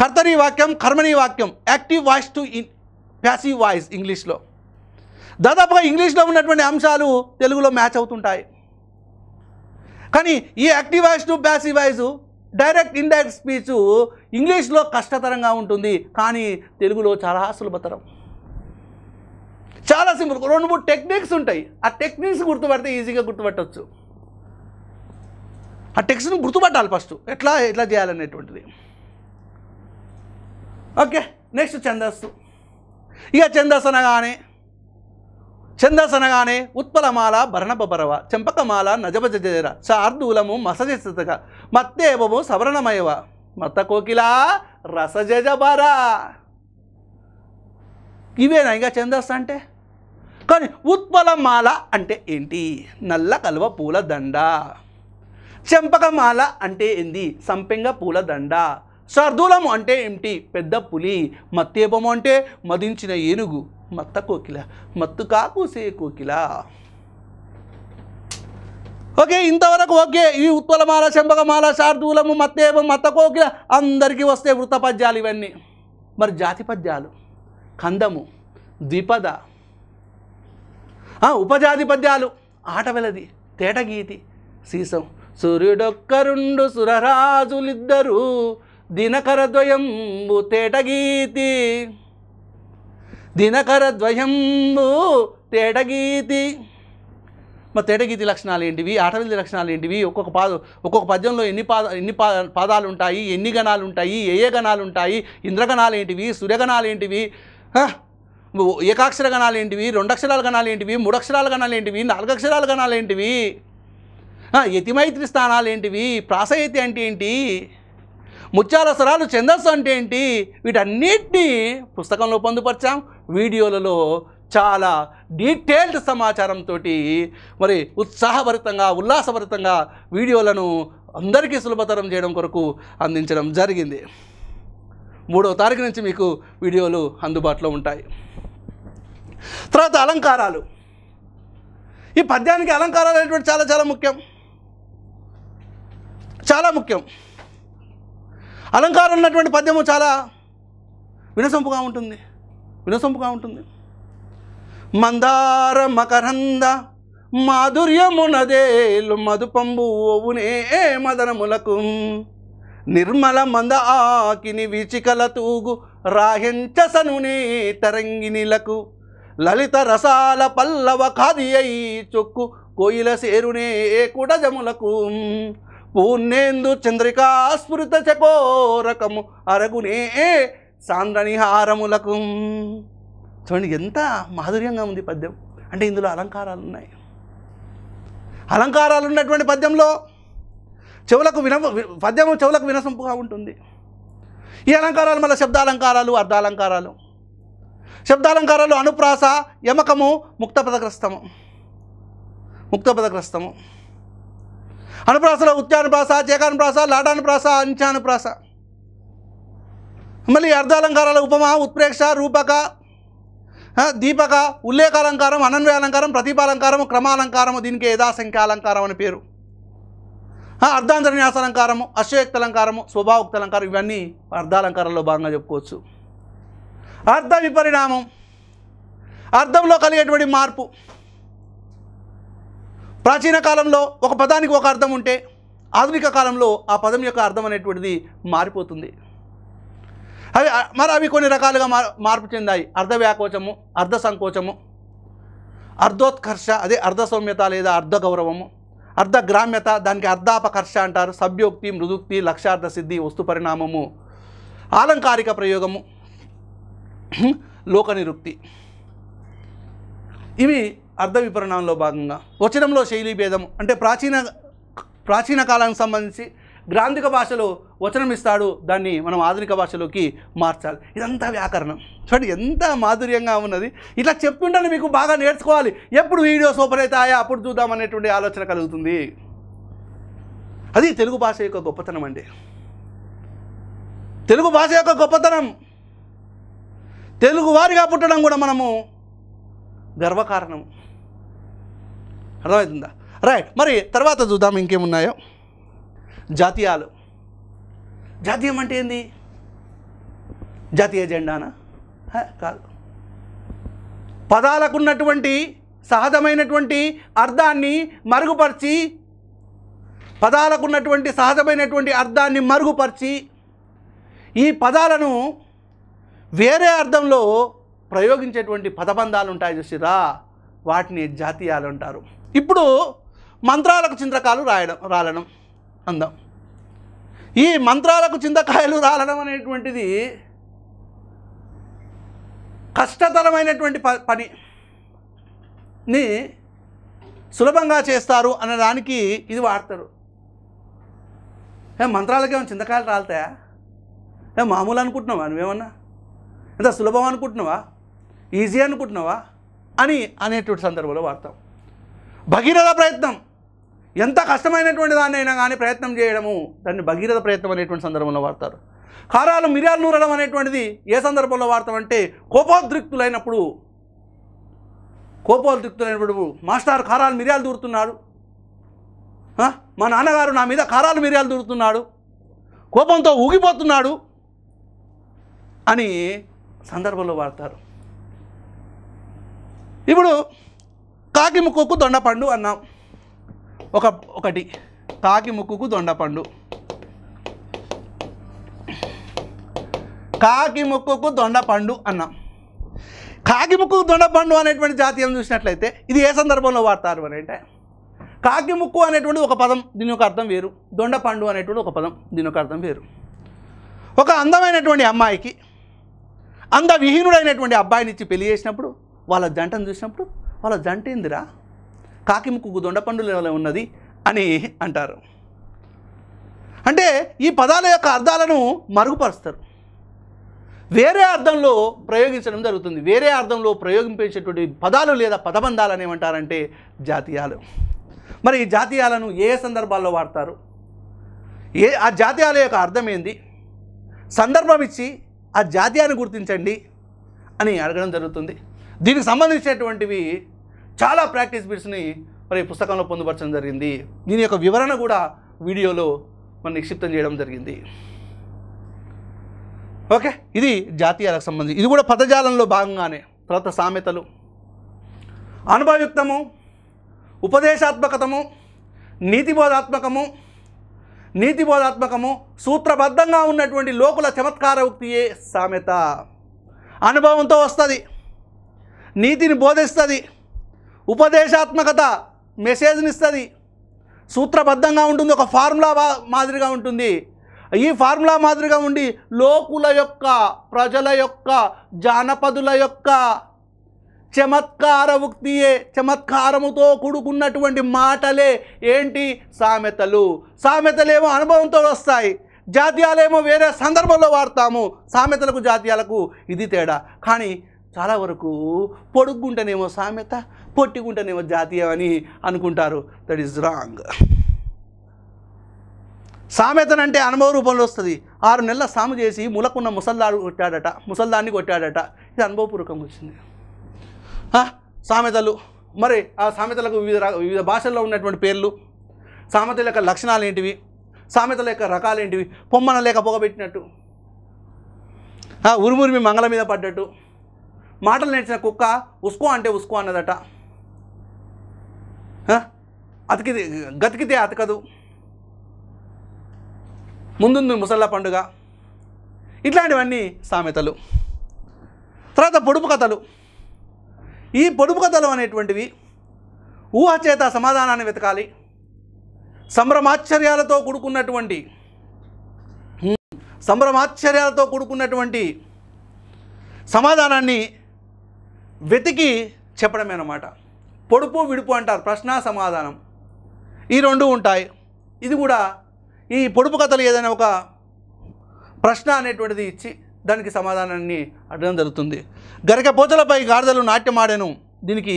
కర్తనీ వాక్యం కర్మనీ వాక్యం active voice to in passive voice ఇంగ్లీష్లో దాదాపుగా ఇంగ్లీష్లో ఉన్నటువంటి అంశాలు తెలుగులో మ్యాచ్ అవుతుంటాయి కానీ ఈ active voice to passive voice direct indirect speech ఇంగ్లీష్లో కష్టతరంగా ఉంటుంది కానీ తెలుగులో చాలా సులభతరం చాలా సింపుల్ రెండు మూడు టెక్నిక్స్ ఉంటాయి ఆ టెక్నిక్స్ గుర్తుపడితే ఈజీగా గుర్తుపట్టవచ్చు ఆ టెక్స్ట్ని గుర్తుపట్టాలి ఫస్ట్ ఎట్లా ఎట్లా చేయాలనేటువంటిది ఓకే నెక్స్ట్ ఛందస్సు ఇక ఛందస్సు అనగానే ఛందస్సు అనగానే ఉత్పలమాల భరణపరవ చెంపకమాల నజబజర చార్దూలము మసజతక మత్తేవము సవరణమయవ మత్త కోకిల రసజబరా ఇవేనా ఇంకా ఛందస్సు అంటే కానీ ఉత్పలమాల అంటే ఏంటి నల్ల కలువ పూల దండ చెంపకమాల అంటే ఏంది సంపెంగ పూల దండ శార్దూలము అంటే ఏమిటి పెద్ద పులి మత్తేపము అంటే మదించిన ఏనుగు మత్త కోకిల మత్తు కాకూసే కోకిల ఓకే ఇంతవరకు ఓకే ఈ ఉత్పలమాల శంభకమాల శార్దూలము మత్తేపం మత్త కోకిల అందరికీ వస్తే వృత్త పద్యాలు ఇవన్నీ మరి జాతి పద్యాలు కందము ద్విపద ఉపజాతి పద్యాలు ఆటవెలది తేటగీతి సీసం సూర్యుడొక్కరుండు సురరాజులిద్దరూ దినకరద్వయంబు తేటగీతి దినకరద్వయంబు తేటగీతి మరి తేటగీతి లక్షణాలు ఏంటివి ఆటవిల్లి లక్షణాలు ఏంటివి ఒక్కొక్క పాద ఒక్కొక్క పద్యంలో ఎన్ని పాద ఎన్ని పాదాలు ఉంటాయి ఎన్ని గణాలు ఉంటాయి ఏ ఏ గణాలు ఉంటాయి ఇంద్రగణాలు ఏంటివి సూర్యగణాలు ఏంటివి ఏకాక్షర గణాలు ఏంటివి రెండక్షరాల గణాలు ఏంటివి మూడక్షరాల గణాలు ఏంటివి నాలుగక్షరాల గణాలు ఏంటివి యతిమైత్రి స్థానాలు ఏంటివి ప్రాసయతి అంటే ఏంటి ముత్యాల స్వరాలు ఛందస్సు అంటే ఏంటి వీటన్నిటినీ పుస్తకంలో పొందుపరచాం వీడియోలలో చాలా డీటెయిల్డ్ సమాచారంతో మరి ఉత్సాహభరితంగా ఉల్లాసభరితంగా వీడియోలను అందరికీ సులభతరం చేయడం కొరకు అందించడం జరిగింది మూడవ తారీఖు నుంచి మీకు వీడియోలు అందుబాటులో ఉంటాయి తర్వాత అలంకారాలు ఈ పద్యానికి అలంకారాలు అనేటువంటి చాలా చాలా ముఖ్యం చాలా ముఖ్యం అలంకారం ఉన్నటువంటి పద్యము చాలా వినసొంపుగా ఉంటుంది వినసొంపుగా ఉంటుంది మందార మకరంద మాధుర్యమునదేలు మధుపంబు ఓవునే మదనములకు నిర్మల మంద ఆకిని విచికల తూగు రాహించసనునే తరంగినిలకు లలిత రసాల పల్లవ ఖాది అయి చొక్కు కోయిల సేరునే జములకు పూర్ణేందు చంద్రికా స్ఫురిత చకోరకము అరగునే సాంద్రనిహారములకు చూడండి ఎంత మాధుర్యంగా ఉంది పద్యం అంటే ఇందులో అలంకారాలు ఉన్నాయి అలంకారాలు ఉన్నటువంటి పద్యంలో చెవులకు విన పద్యము చెవులకు వినసొంపుగా ఉంటుంది ఈ అలంకారాలు మళ్ళీ శబ్దాలంకారాలు అర్ధాలంకారాలు శబ్దాలంకారాలు అనుప్రాస యమకము ముక్తపదగ్రస్తము ముక్తపదగ్రస్తము అనుప్రాసలో ఉత్యానుప్రాస ప్రాస అంచాన ప్రాస మళ్ళీ అర్ధాలంకారాల ఉపమా ఉత్ప్రేక్ష రూపక దీపక ఉల్లేఖాలంకారం అలంకారం ప్రతిపాలంకారం క్రమాలంకారము దీనికి అలంకారం అని పేరు అలంకారము స్వభావక్త అలంకారం ఇవన్నీ అర్ధాలంకారంలో భాగంగా చెప్పుకోవచ్చు అర్ధ విపరిణామం అర్థంలో కలిగేటువంటి మార్పు ప్రాచీన కాలంలో ఒక పదానికి ఒక అర్థం ఉంటే ఆధునిక కాలంలో ఆ పదం యొక్క అర్థం అనేటువంటిది మారిపోతుంది అవి మరి అవి కొన్ని రకాలుగా మార్పు చెందాయి అర్ధ వ్యాకోచము అర్ధ సంకోచము అర్ధోత్కర్ష అదే అర్ధ సౌమ్యత లేదా అర్ధ గౌరవము అర్ధ గ్రామ్యత దానికి అర్ధాపకర్ష అంటారు సభ్యోక్తి మృదుక్తి లక్ష్యార్థ సిద్ధి వస్తు పరిణామము ఆలంకారిక ప్రయోగము లోక నిరుక్తి ఇవి అర్ధ విపరణంలో భాగంగా వచనంలో శైలి భేదం అంటే ప్రాచీన ప్రాచీన కాలానికి సంబంధించి గ్రాంధిక భాషలో వచనం ఇస్తాడు దాన్ని మనం ఆధునిక భాషలోకి మార్చాలి ఇదంతా వ్యాకరణం చూడండి ఎంత మాధుర్యంగా ఉన్నది ఇట్లా చెప్తుంటే మీకు బాగా నేర్చుకోవాలి ఎప్పుడు వీడియోస్ ఓపెన్ అవుతాయా అప్పుడు చూద్దాం ఆలోచన కలుగుతుంది అది తెలుగు భాష యొక్క గొప్పతనం అండి తెలుగు భాష యొక్క గొప్పతనం తెలుగు వారిగా పుట్టడం కూడా మనము గర్వకారణం అర్థమవుతుందా రైట్ మరి తర్వాత చూద్దాం ఇంకేమున్నాయో జాతీయాలు జాతీయం అంటే ఏంది జాతీయ జెండానా కాదు పదాలకు ఉన్నటువంటి సహజమైనటువంటి అర్థాన్ని మరుగుపరిచి పదాలకు ఉన్నటువంటి సహజమైనటువంటి అర్థాన్ని మరుగుపరిచి ఈ పదాలను వేరే అర్థంలో ప్రయోగించేటువంటి పదబంధాలు ఉంటాయి చూసిరా వాటిని జాతీయాలు అంటారు ఇప్పుడు మంత్రాలకు చింతకాలు రాయడం రాలడం అందాం ఈ మంత్రాలకు చింతకాయలు రాలడం అనేటువంటిది కష్టతరమైనటువంటి ప పనిని సులభంగా చేస్తారు అన్నదానికి ఇది వాడతారు ఏ ఏమైనా చింతకాయలు రాలతాయా ఏ మామూలు అనుకుంటున్నావా నువ్వేమన్నా ఎంత సులభం అనుకుంటున్నావా ఈజీ అనుకుంటున్నావా అని అనేటువంటి సందర్భంలో వాడతాం భగీరథ ప్రయత్నం ఎంత కష్టమైనటువంటి దాన్ని అయినా కానీ ప్రయత్నం చేయడము దాన్ని భగీరథ ప్రయత్నం అనేటువంటి సందర్భంలో వాడతారు కారాలు మిరియాలు నూరడం అనేటువంటిది ఏ సందర్భంలో వాడతామంటే కోపోద్రిక్తులైనప్పుడు కోపోద్రిక్తులైనప్పుడు మాస్టర్ కారాలు మిరియాలు దూరుతున్నాడు మా నాన్నగారు నా మీద కారాలు మిరియాలు దూరుతున్నాడు కోపంతో ఊగిపోతున్నాడు అని సందర్భంలో వాడతారు ఇప్పుడు కాకి ముక్కుకు దొండపండు అన్నాం ఒక ఒకటి కాకి ముక్కుకు దొండపండు కాకి ముక్కుకు దొండపండు అన్నాం కాకి ముక్కుకు దొండపండు అనేటువంటి జాతీయం చూసినట్లయితే ఇది ఏ సందర్భంలో వాడతారు అని అంటే కాకి ముక్కు అనేటువంటి ఒక పదం దీని యొక్క అర్థం వేరు దొండపండు అనేటువంటి ఒక పదం దీని యొక్క అర్థం వేరు ఒక అందమైనటువంటి అమ్మాయికి అందవిహీనుడైనటువంటి అబ్బాయినిచ్చి పెళ్లి చేసినప్పుడు వాళ్ళ జంటను చూసినప్పుడు వాళ్ళ కాకి ముక్కు దొండపండు ఉన్నది అని అంటారు అంటే ఈ పదాల యొక్క అర్థాలను మరుగుపరుస్తారు వేరే అర్థంలో ప్రయోగించడం జరుగుతుంది వేరే అర్థంలో ప్రయోగింపేసేటువంటి పదాలు లేదా పదబంధాలను ఏమంటారంటే జాతీయాలు మరి ఈ జాతీయాలను ఏ సందర్భాల్లో వాడతారు ఏ ఆ జాతీయాల యొక్క అర్థం ఏంది సందర్భం ఇచ్చి ఆ జాతీయాన్ని గుర్తించండి అని అడగడం జరుగుతుంది దీనికి సంబంధించినటువంటివి చాలా ప్రాక్టీస్ బిట్స్ని మరి పుస్తకంలో పొందుపరచడం జరిగింది దీని యొక్క వివరణ కూడా వీడియోలో మనం నిక్షిప్తం చేయడం జరిగింది ఓకే ఇది జాతీయాలకు సంబంధించి ఇది కూడా పదజాలంలో భాగంగానే తర్వాత సామెతలు అనుభవయుక్తము ఉపదేశాత్మకతము నీతిబోధాత్మకము నీతిబోధాత్మకము సూత్రబద్ధంగా ఉన్నటువంటి లోకుల చమత్కార ఉక్తియే సామెత అనుభవంతో వస్తుంది నీతిని బోధిస్తుంది ఉపదేశాత్మకత మెసేజ్ని ఇస్తుంది సూత్రబద్ధంగా ఉంటుంది ఒక ఫార్ములా మాదిరిగా ఉంటుంది ఈ ఫార్ములా మాదిరిగా ఉండి లోకుల యొక్క ప్రజల యొక్క జానపదుల యొక్క చమత్కార ఉక్తియే చమత్కారముతో కూడుకున్నటువంటి మాటలే ఏంటి సామెతలు సామెతలేమో అనుభవంతో వస్తాయి జాతీయాలేమో వేరే సందర్భంలో వాడతాము సామెతలకు జాతీయాలకు ఇది తేడా కానీ చాలా వరకు పొడుగుంటేనేమో సామెత పొట్టిగుంటేనేమో జాతీయం అని అనుకుంటారు దట్ ఈస్ రాంగ్ సామెతనంటే అనుభవ రూపంలో వస్తుంది ఆరు నెలల సాము చేసి ములకున్న ముసల్దాడు కొట్టాడట ముసల్దాన్ని కొట్టాడట ఇది అనుభవపూర్వకంగా వచ్చింది సామెతలు మరి ఆ సామెతలకు వివిధ వివిధ భాషల్లో ఉన్నటువంటి పేర్లు సామెతల యొక్క లక్షణాలు ఏంటివి సామెతల యొక్క రకాలు ఏంటివి పొమ్మన లేక పొగబెట్టినట్టు ఉరుమురిమి మంగళ మీద పడ్డట్టు మాటలు నేర్చిన కుక్క ఉస్కో అంటే ఉస్కో అన్నదట అతికితే గతికితే అతకదు ముందుంది ముసల్లా పండుగ ఇట్లాంటివన్నీ సామెతలు తర్వాత పొడుపు కథలు ఈ పొడుపు కథలు అనేటువంటివి ఊహ చేత సమాధానాన్ని వెతకాలి సంభ్రమాశ్చర్యాలతో కూడుకున్నటువంటి సంభ్రమాశ్చర్యాలతో కూడుకున్నటువంటి సమాధానాన్ని వెతికి చెప్పడమే పొడుపు విడుపు అంటారు ప్రశ్న సమాధానం ఈ రెండు ఉంటాయి ఇది కూడా ఈ పొడుపు కథలు ఏదైనా ఒక ప్రశ్న అనేటువంటిది ఇచ్చి దానికి సమాధానాన్ని అడగడం జరుగుతుంది గరిక గాడిదలు నాట్యమాడాను దీనికి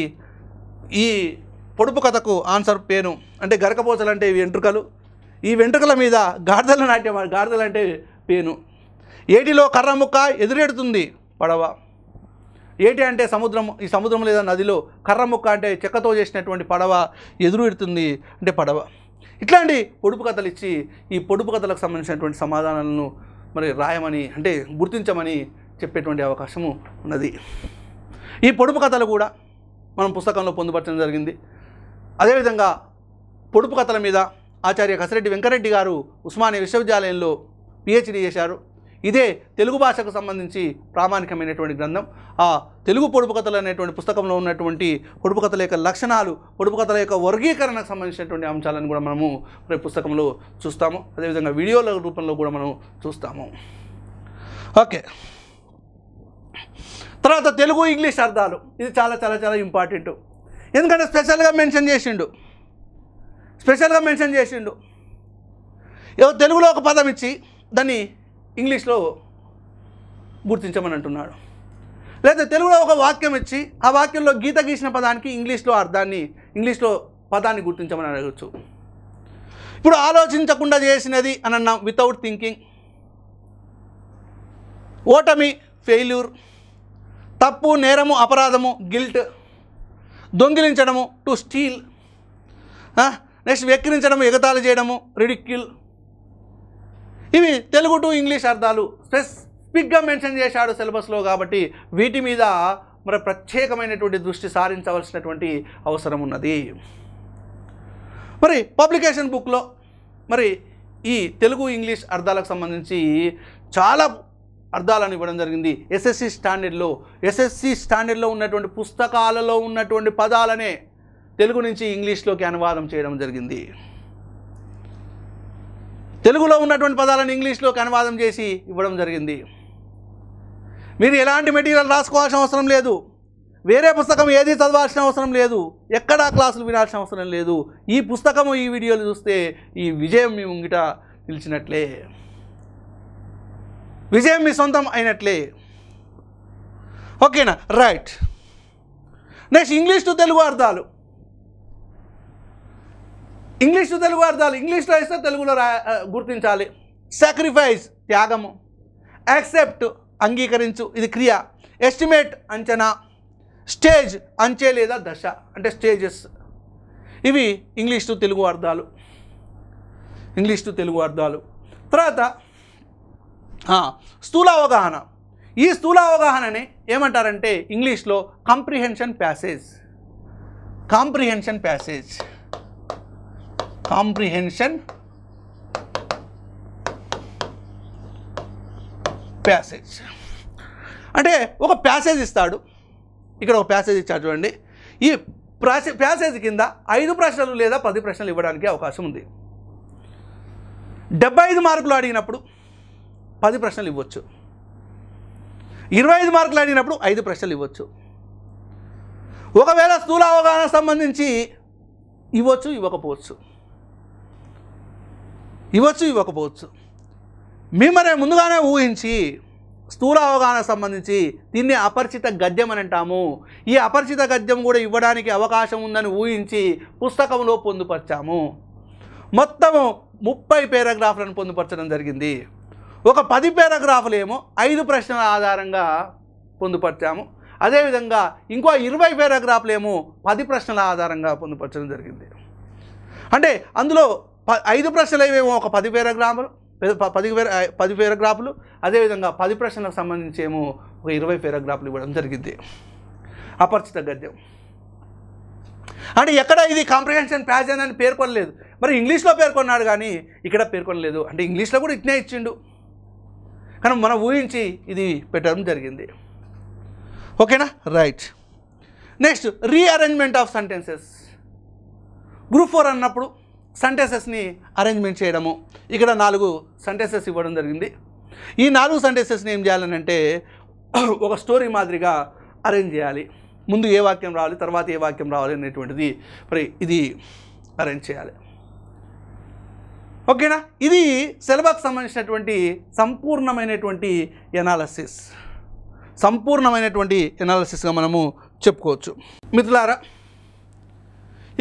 ఈ పొడుపు కథకు ఆన్సర్ పేను అంటే గరకపోతలు అంటే ఈ వెంట్రుకలు ఈ వెంట్రుకల మీద గాడిదల నాట్యం గాడిదలు అంటే పేను ఏటిలో కర్ర ముక్క ఎదురెడుతుంది పడవ ఏటి అంటే సముద్రం ఈ సముద్రం లేదా నదిలో కర్ర ముక్క అంటే చెక్కతో చేసినటువంటి పడవ ఎదురు ఇడుతుంది అంటే పడవ ఇట్లాంటి పొడుపు కథలు ఇచ్చి ఈ పొడుపు కథలకు సంబంధించినటువంటి సమాధానాలను మరి రాయమని అంటే గుర్తించమని చెప్పేటువంటి అవకాశము ఉన్నది ఈ పొడుపు కథలు కూడా మనం పుస్తకంలో పొందుపరచడం జరిగింది అదేవిధంగా పొడుపు కథల మీద ఆచార్య కసిరెడ్డి వెంకరెడ్డి గారు ఉస్మానియా విశ్వవిద్యాలయంలో పిహెచ్డి చేశారు ఇదే తెలుగు భాషకు సంబంధించి ప్రామాణికమైనటువంటి గ్రంథం ఆ తెలుగు పొడుపు కథలు అనేటువంటి పుస్తకంలో ఉన్నటువంటి పొడుపు కథల యొక్క లక్షణాలు పొడుపు కథల యొక్క వర్గీకరణకు సంబంధించినటువంటి అంశాలను కూడా మనము రేపు పుస్తకంలో చూస్తాము అదేవిధంగా వీడియోల రూపంలో కూడా మనం చూస్తాము ఓకే తర్వాత తెలుగు ఇంగ్లీష్ అర్థాలు ఇది చాలా చాలా చాలా ఇంపార్టెంట్ ఎందుకంటే స్పెషల్గా మెన్షన్ చేసిండు స్పెషల్గా మెన్షన్ చేసిండు తెలుగులో ఒక పదం ఇచ్చి దాన్ని ఇంగ్లీష్లో గుర్తించమని అంటున్నాడు లేదా తెలుగులో ఒక వాక్యం ఇచ్చి ఆ వాక్యంలో గీత గీసిన పదానికి ఇంగ్లీష్లో అర్థాన్ని ఇంగ్లీష్లో పదాన్ని గుర్తించమని అడగచ్చు ఇప్పుడు ఆలోచించకుండా చేసినది అని అన్నాం వితౌట్ థింకింగ్ ఓటమి ఫెయిల్యూర్ తప్పు నేరము అపరాధము గిల్ట్ దొంగిలించడము టు స్టీల్ నెక్స్ట్ వెక్కిరించడము ఎగతాళి చేయడము రిడిక్యుల్ ఇవి తెలుగు టు ఇంగ్లీష్ అర్థాలు స్పెసిఫిక్గా మెన్షన్ చేశాడు సిలబస్లో కాబట్టి వీటి మీద మరి ప్రత్యేకమైనటువంటి దృష్టి సారించవలసినటువంటి అవసరం ఉన్నది మరి పబ్లికేషన్ బుక్లో మరి ఈ తెలుగు ఇంగ్లీష్ అర్థాలకు సంబంధించి చాలా అర్థాలను ఇవ్వడం జరిగింది ఎస్ఎస్సి స్టాండర్డ్లో ఎస్ఎస్సి స్టాండర్డ్లో ఉన్నటువంటి పుస్తకాలలో ఉన్నటువంటి పదాలనే తెలుగు నుంచి ఇంగ్లీష్లోకి అనువాదం చేయడం జరిగింది తెలుగులో ఉన్నటువంటి పదాలను ఇంగ్లీష్లోకి అనువాదం చేసి ఇవ్వడం జరిగింది మీరు ఎలాంటి మెటీరియల్ రాసుకోవాల్సిన అవసరం లేదు వేరే పుస్తకం ఏది చదవాల్సిన అవసరం లేదు ఎక్కడా క్లాసులు వినాల్సిన అవసరం లేదు ఈ పుస్తకము ఈ వీడియోలు చూస్తే ఈ విజయం మీ ముంగిట నిలిచినట్లే విజయం మీ సొంతం అయినట్లే ఓకేనా right next English to Telugu అర్థాలు ఇంగ్లీష్ తెలుగు అర్థాలు ఇంగ్లీష్లో వేస్తే తెలుగులో రా గుర్తించాలి సాక్రిఫైస్ త్యాగము యాక్సెప్ట్ అంగీకరించు ఇది క్రియ ఎస్టిమేట్ అంచనా స్టేజ్ అంచే లేదా దశ అంటే స్టేజెస్ ఇవి ఇంగ్లీష్ టు తెలుగు అర్థాలు ఇంగ్లీష్ టు తెలుగు అర్థాలు తర్వాత స్థూల అవగాహన ఈ స్థూల అవగాహనని ఏమంటారంటే ఇంగ్లీష్లో comprehension passage comprehension passage comprehension passage అంటే ఒక ప్యాసేజ్ ఇస్తాడు ఇక్కడ ఒక ప్యాసేజ్ ఇచ్చాడు చూడండి ఈ ప్యాసేజ్ కింద ఐదు ప్రశ్నలు లేదా పది ప్రశ్నలు ఇవ్వడానికి అవకాశం ఉంది డెబ్బై ఐదు మార్కులు అడిగినప్పుడు పది ప్రశ్నలు ఇవ్వచ్చు ఇరవై ఐదు మార్కులు అడిగినప్పుడు ఐదు ప్రశ్నలు ఇవ్వచ్చు ఒకవేళ స్థూల అవగాహన సంబంధించి ఇవ్వచ్చు ఇవ్వకపోవచ్చు ఇవ్వచ్చు ఇవ్వకపోవచ్చు మిమ్మల్ని ముందుగానే ఊహించి స్థూల అవగాహన సంబంధించి దీన్ని అపరిచిత గద్యం అని అంటాము ఈ అపరిచిత గద్యం కూడా ఇవ్వడానికి అవకాశం ఉందని ఊహించి పుస్తకంలో పొందుపరచాము మొత్తము ముప్పై పేరాగ్రాఫ్లను పొందుపరచడం జరిగింది ఒక పది పేరాగ్రాఫ్లు ఏమో ఐదు ప్రశ్నల ఆధారంగా పొందుపరిచాము అదేవిధంగా ఇంకో ఇరవై పేరాగ్రాఫ్లు ఏమో పది ప్రశ్నల ఆధారంగా పొందుపరచడం జరిగింది అంటే అందులో ఐదు ప్రశ్నలు ఏవేమో ఒక పది పేరాగ్రాములు పది పది పేరాగ్రాఫ్లు అదేవిధంగా పది ప్రశ్నలకు సంబంధించి ఏమో ఒక ఇరవై పేరాగ్రాఫ్లు ఇవ్వడం జరిగింది అపరిచిత గద్యం అంటే ఎక్కడ ఇది కాంప్రిహెన్షన్ ప్యాజన్ అని పేర్కొనలేదు మరి ఇంగ్లీష్లో పేర్కొన్నాడు కానీ ఇక్కడ పేర్కొనలేదు అంటే ఇంగ్లీష్లో కూడా ఇట్నే ఇచ్చిండు కానీ మనం ఊహించి ఇది పెట్టడం జరిగింది ఓకేనా right next rearrangement of sentences group four అన్నప్పుడు సంటెసెస్ని అరేంజ్మెంట్ చేయడము ఇక్కడ నాలుగు సంటెసెస్ ఇవ్వడం జరిగింది ఈ నాలుగు సంటెసెస్ని ఏం చేయాలని అంటే ఒక స్టోరీ మాదిరిగా అరేంజ్ చేయాలి ముందు ఏ వాక్యం రావాలి తర్వాత ఏ వాక్యం రావాలి అనేటువంటిది మరి ఇది అరేంజ్ చేయాలి ఓకేనా ఇది సెలబాకు సంబంధించినటువంటి సంపూర్ణమైనటువంటి ఎనాలసిస్ సంపూర్ణమైనటువంటి ఎనాలసిస్గా మనము చెప్పుకోవచ్చు మిత్రులారా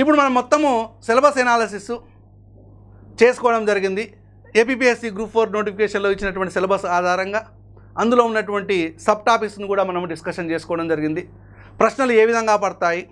ఇప్పుడు మనం మొత్తము సిలబస్ ఎనాలసిస్ చేసుకోవడం జరిగింది ఏపీఎస్సి గ్రూప్ ఫోర్ నోటిఫికేషన్లో ఇచ్చినటువంటి సిలబస్ ఆధారంగా అందులో ఉన్నటువంటి సబ్ టాపిక్స్ను కూడా మనం డిస్కషన్ చేసుకోవడం జరిగింది ప్రశ్నలు ఏ విధంగా పడతాయి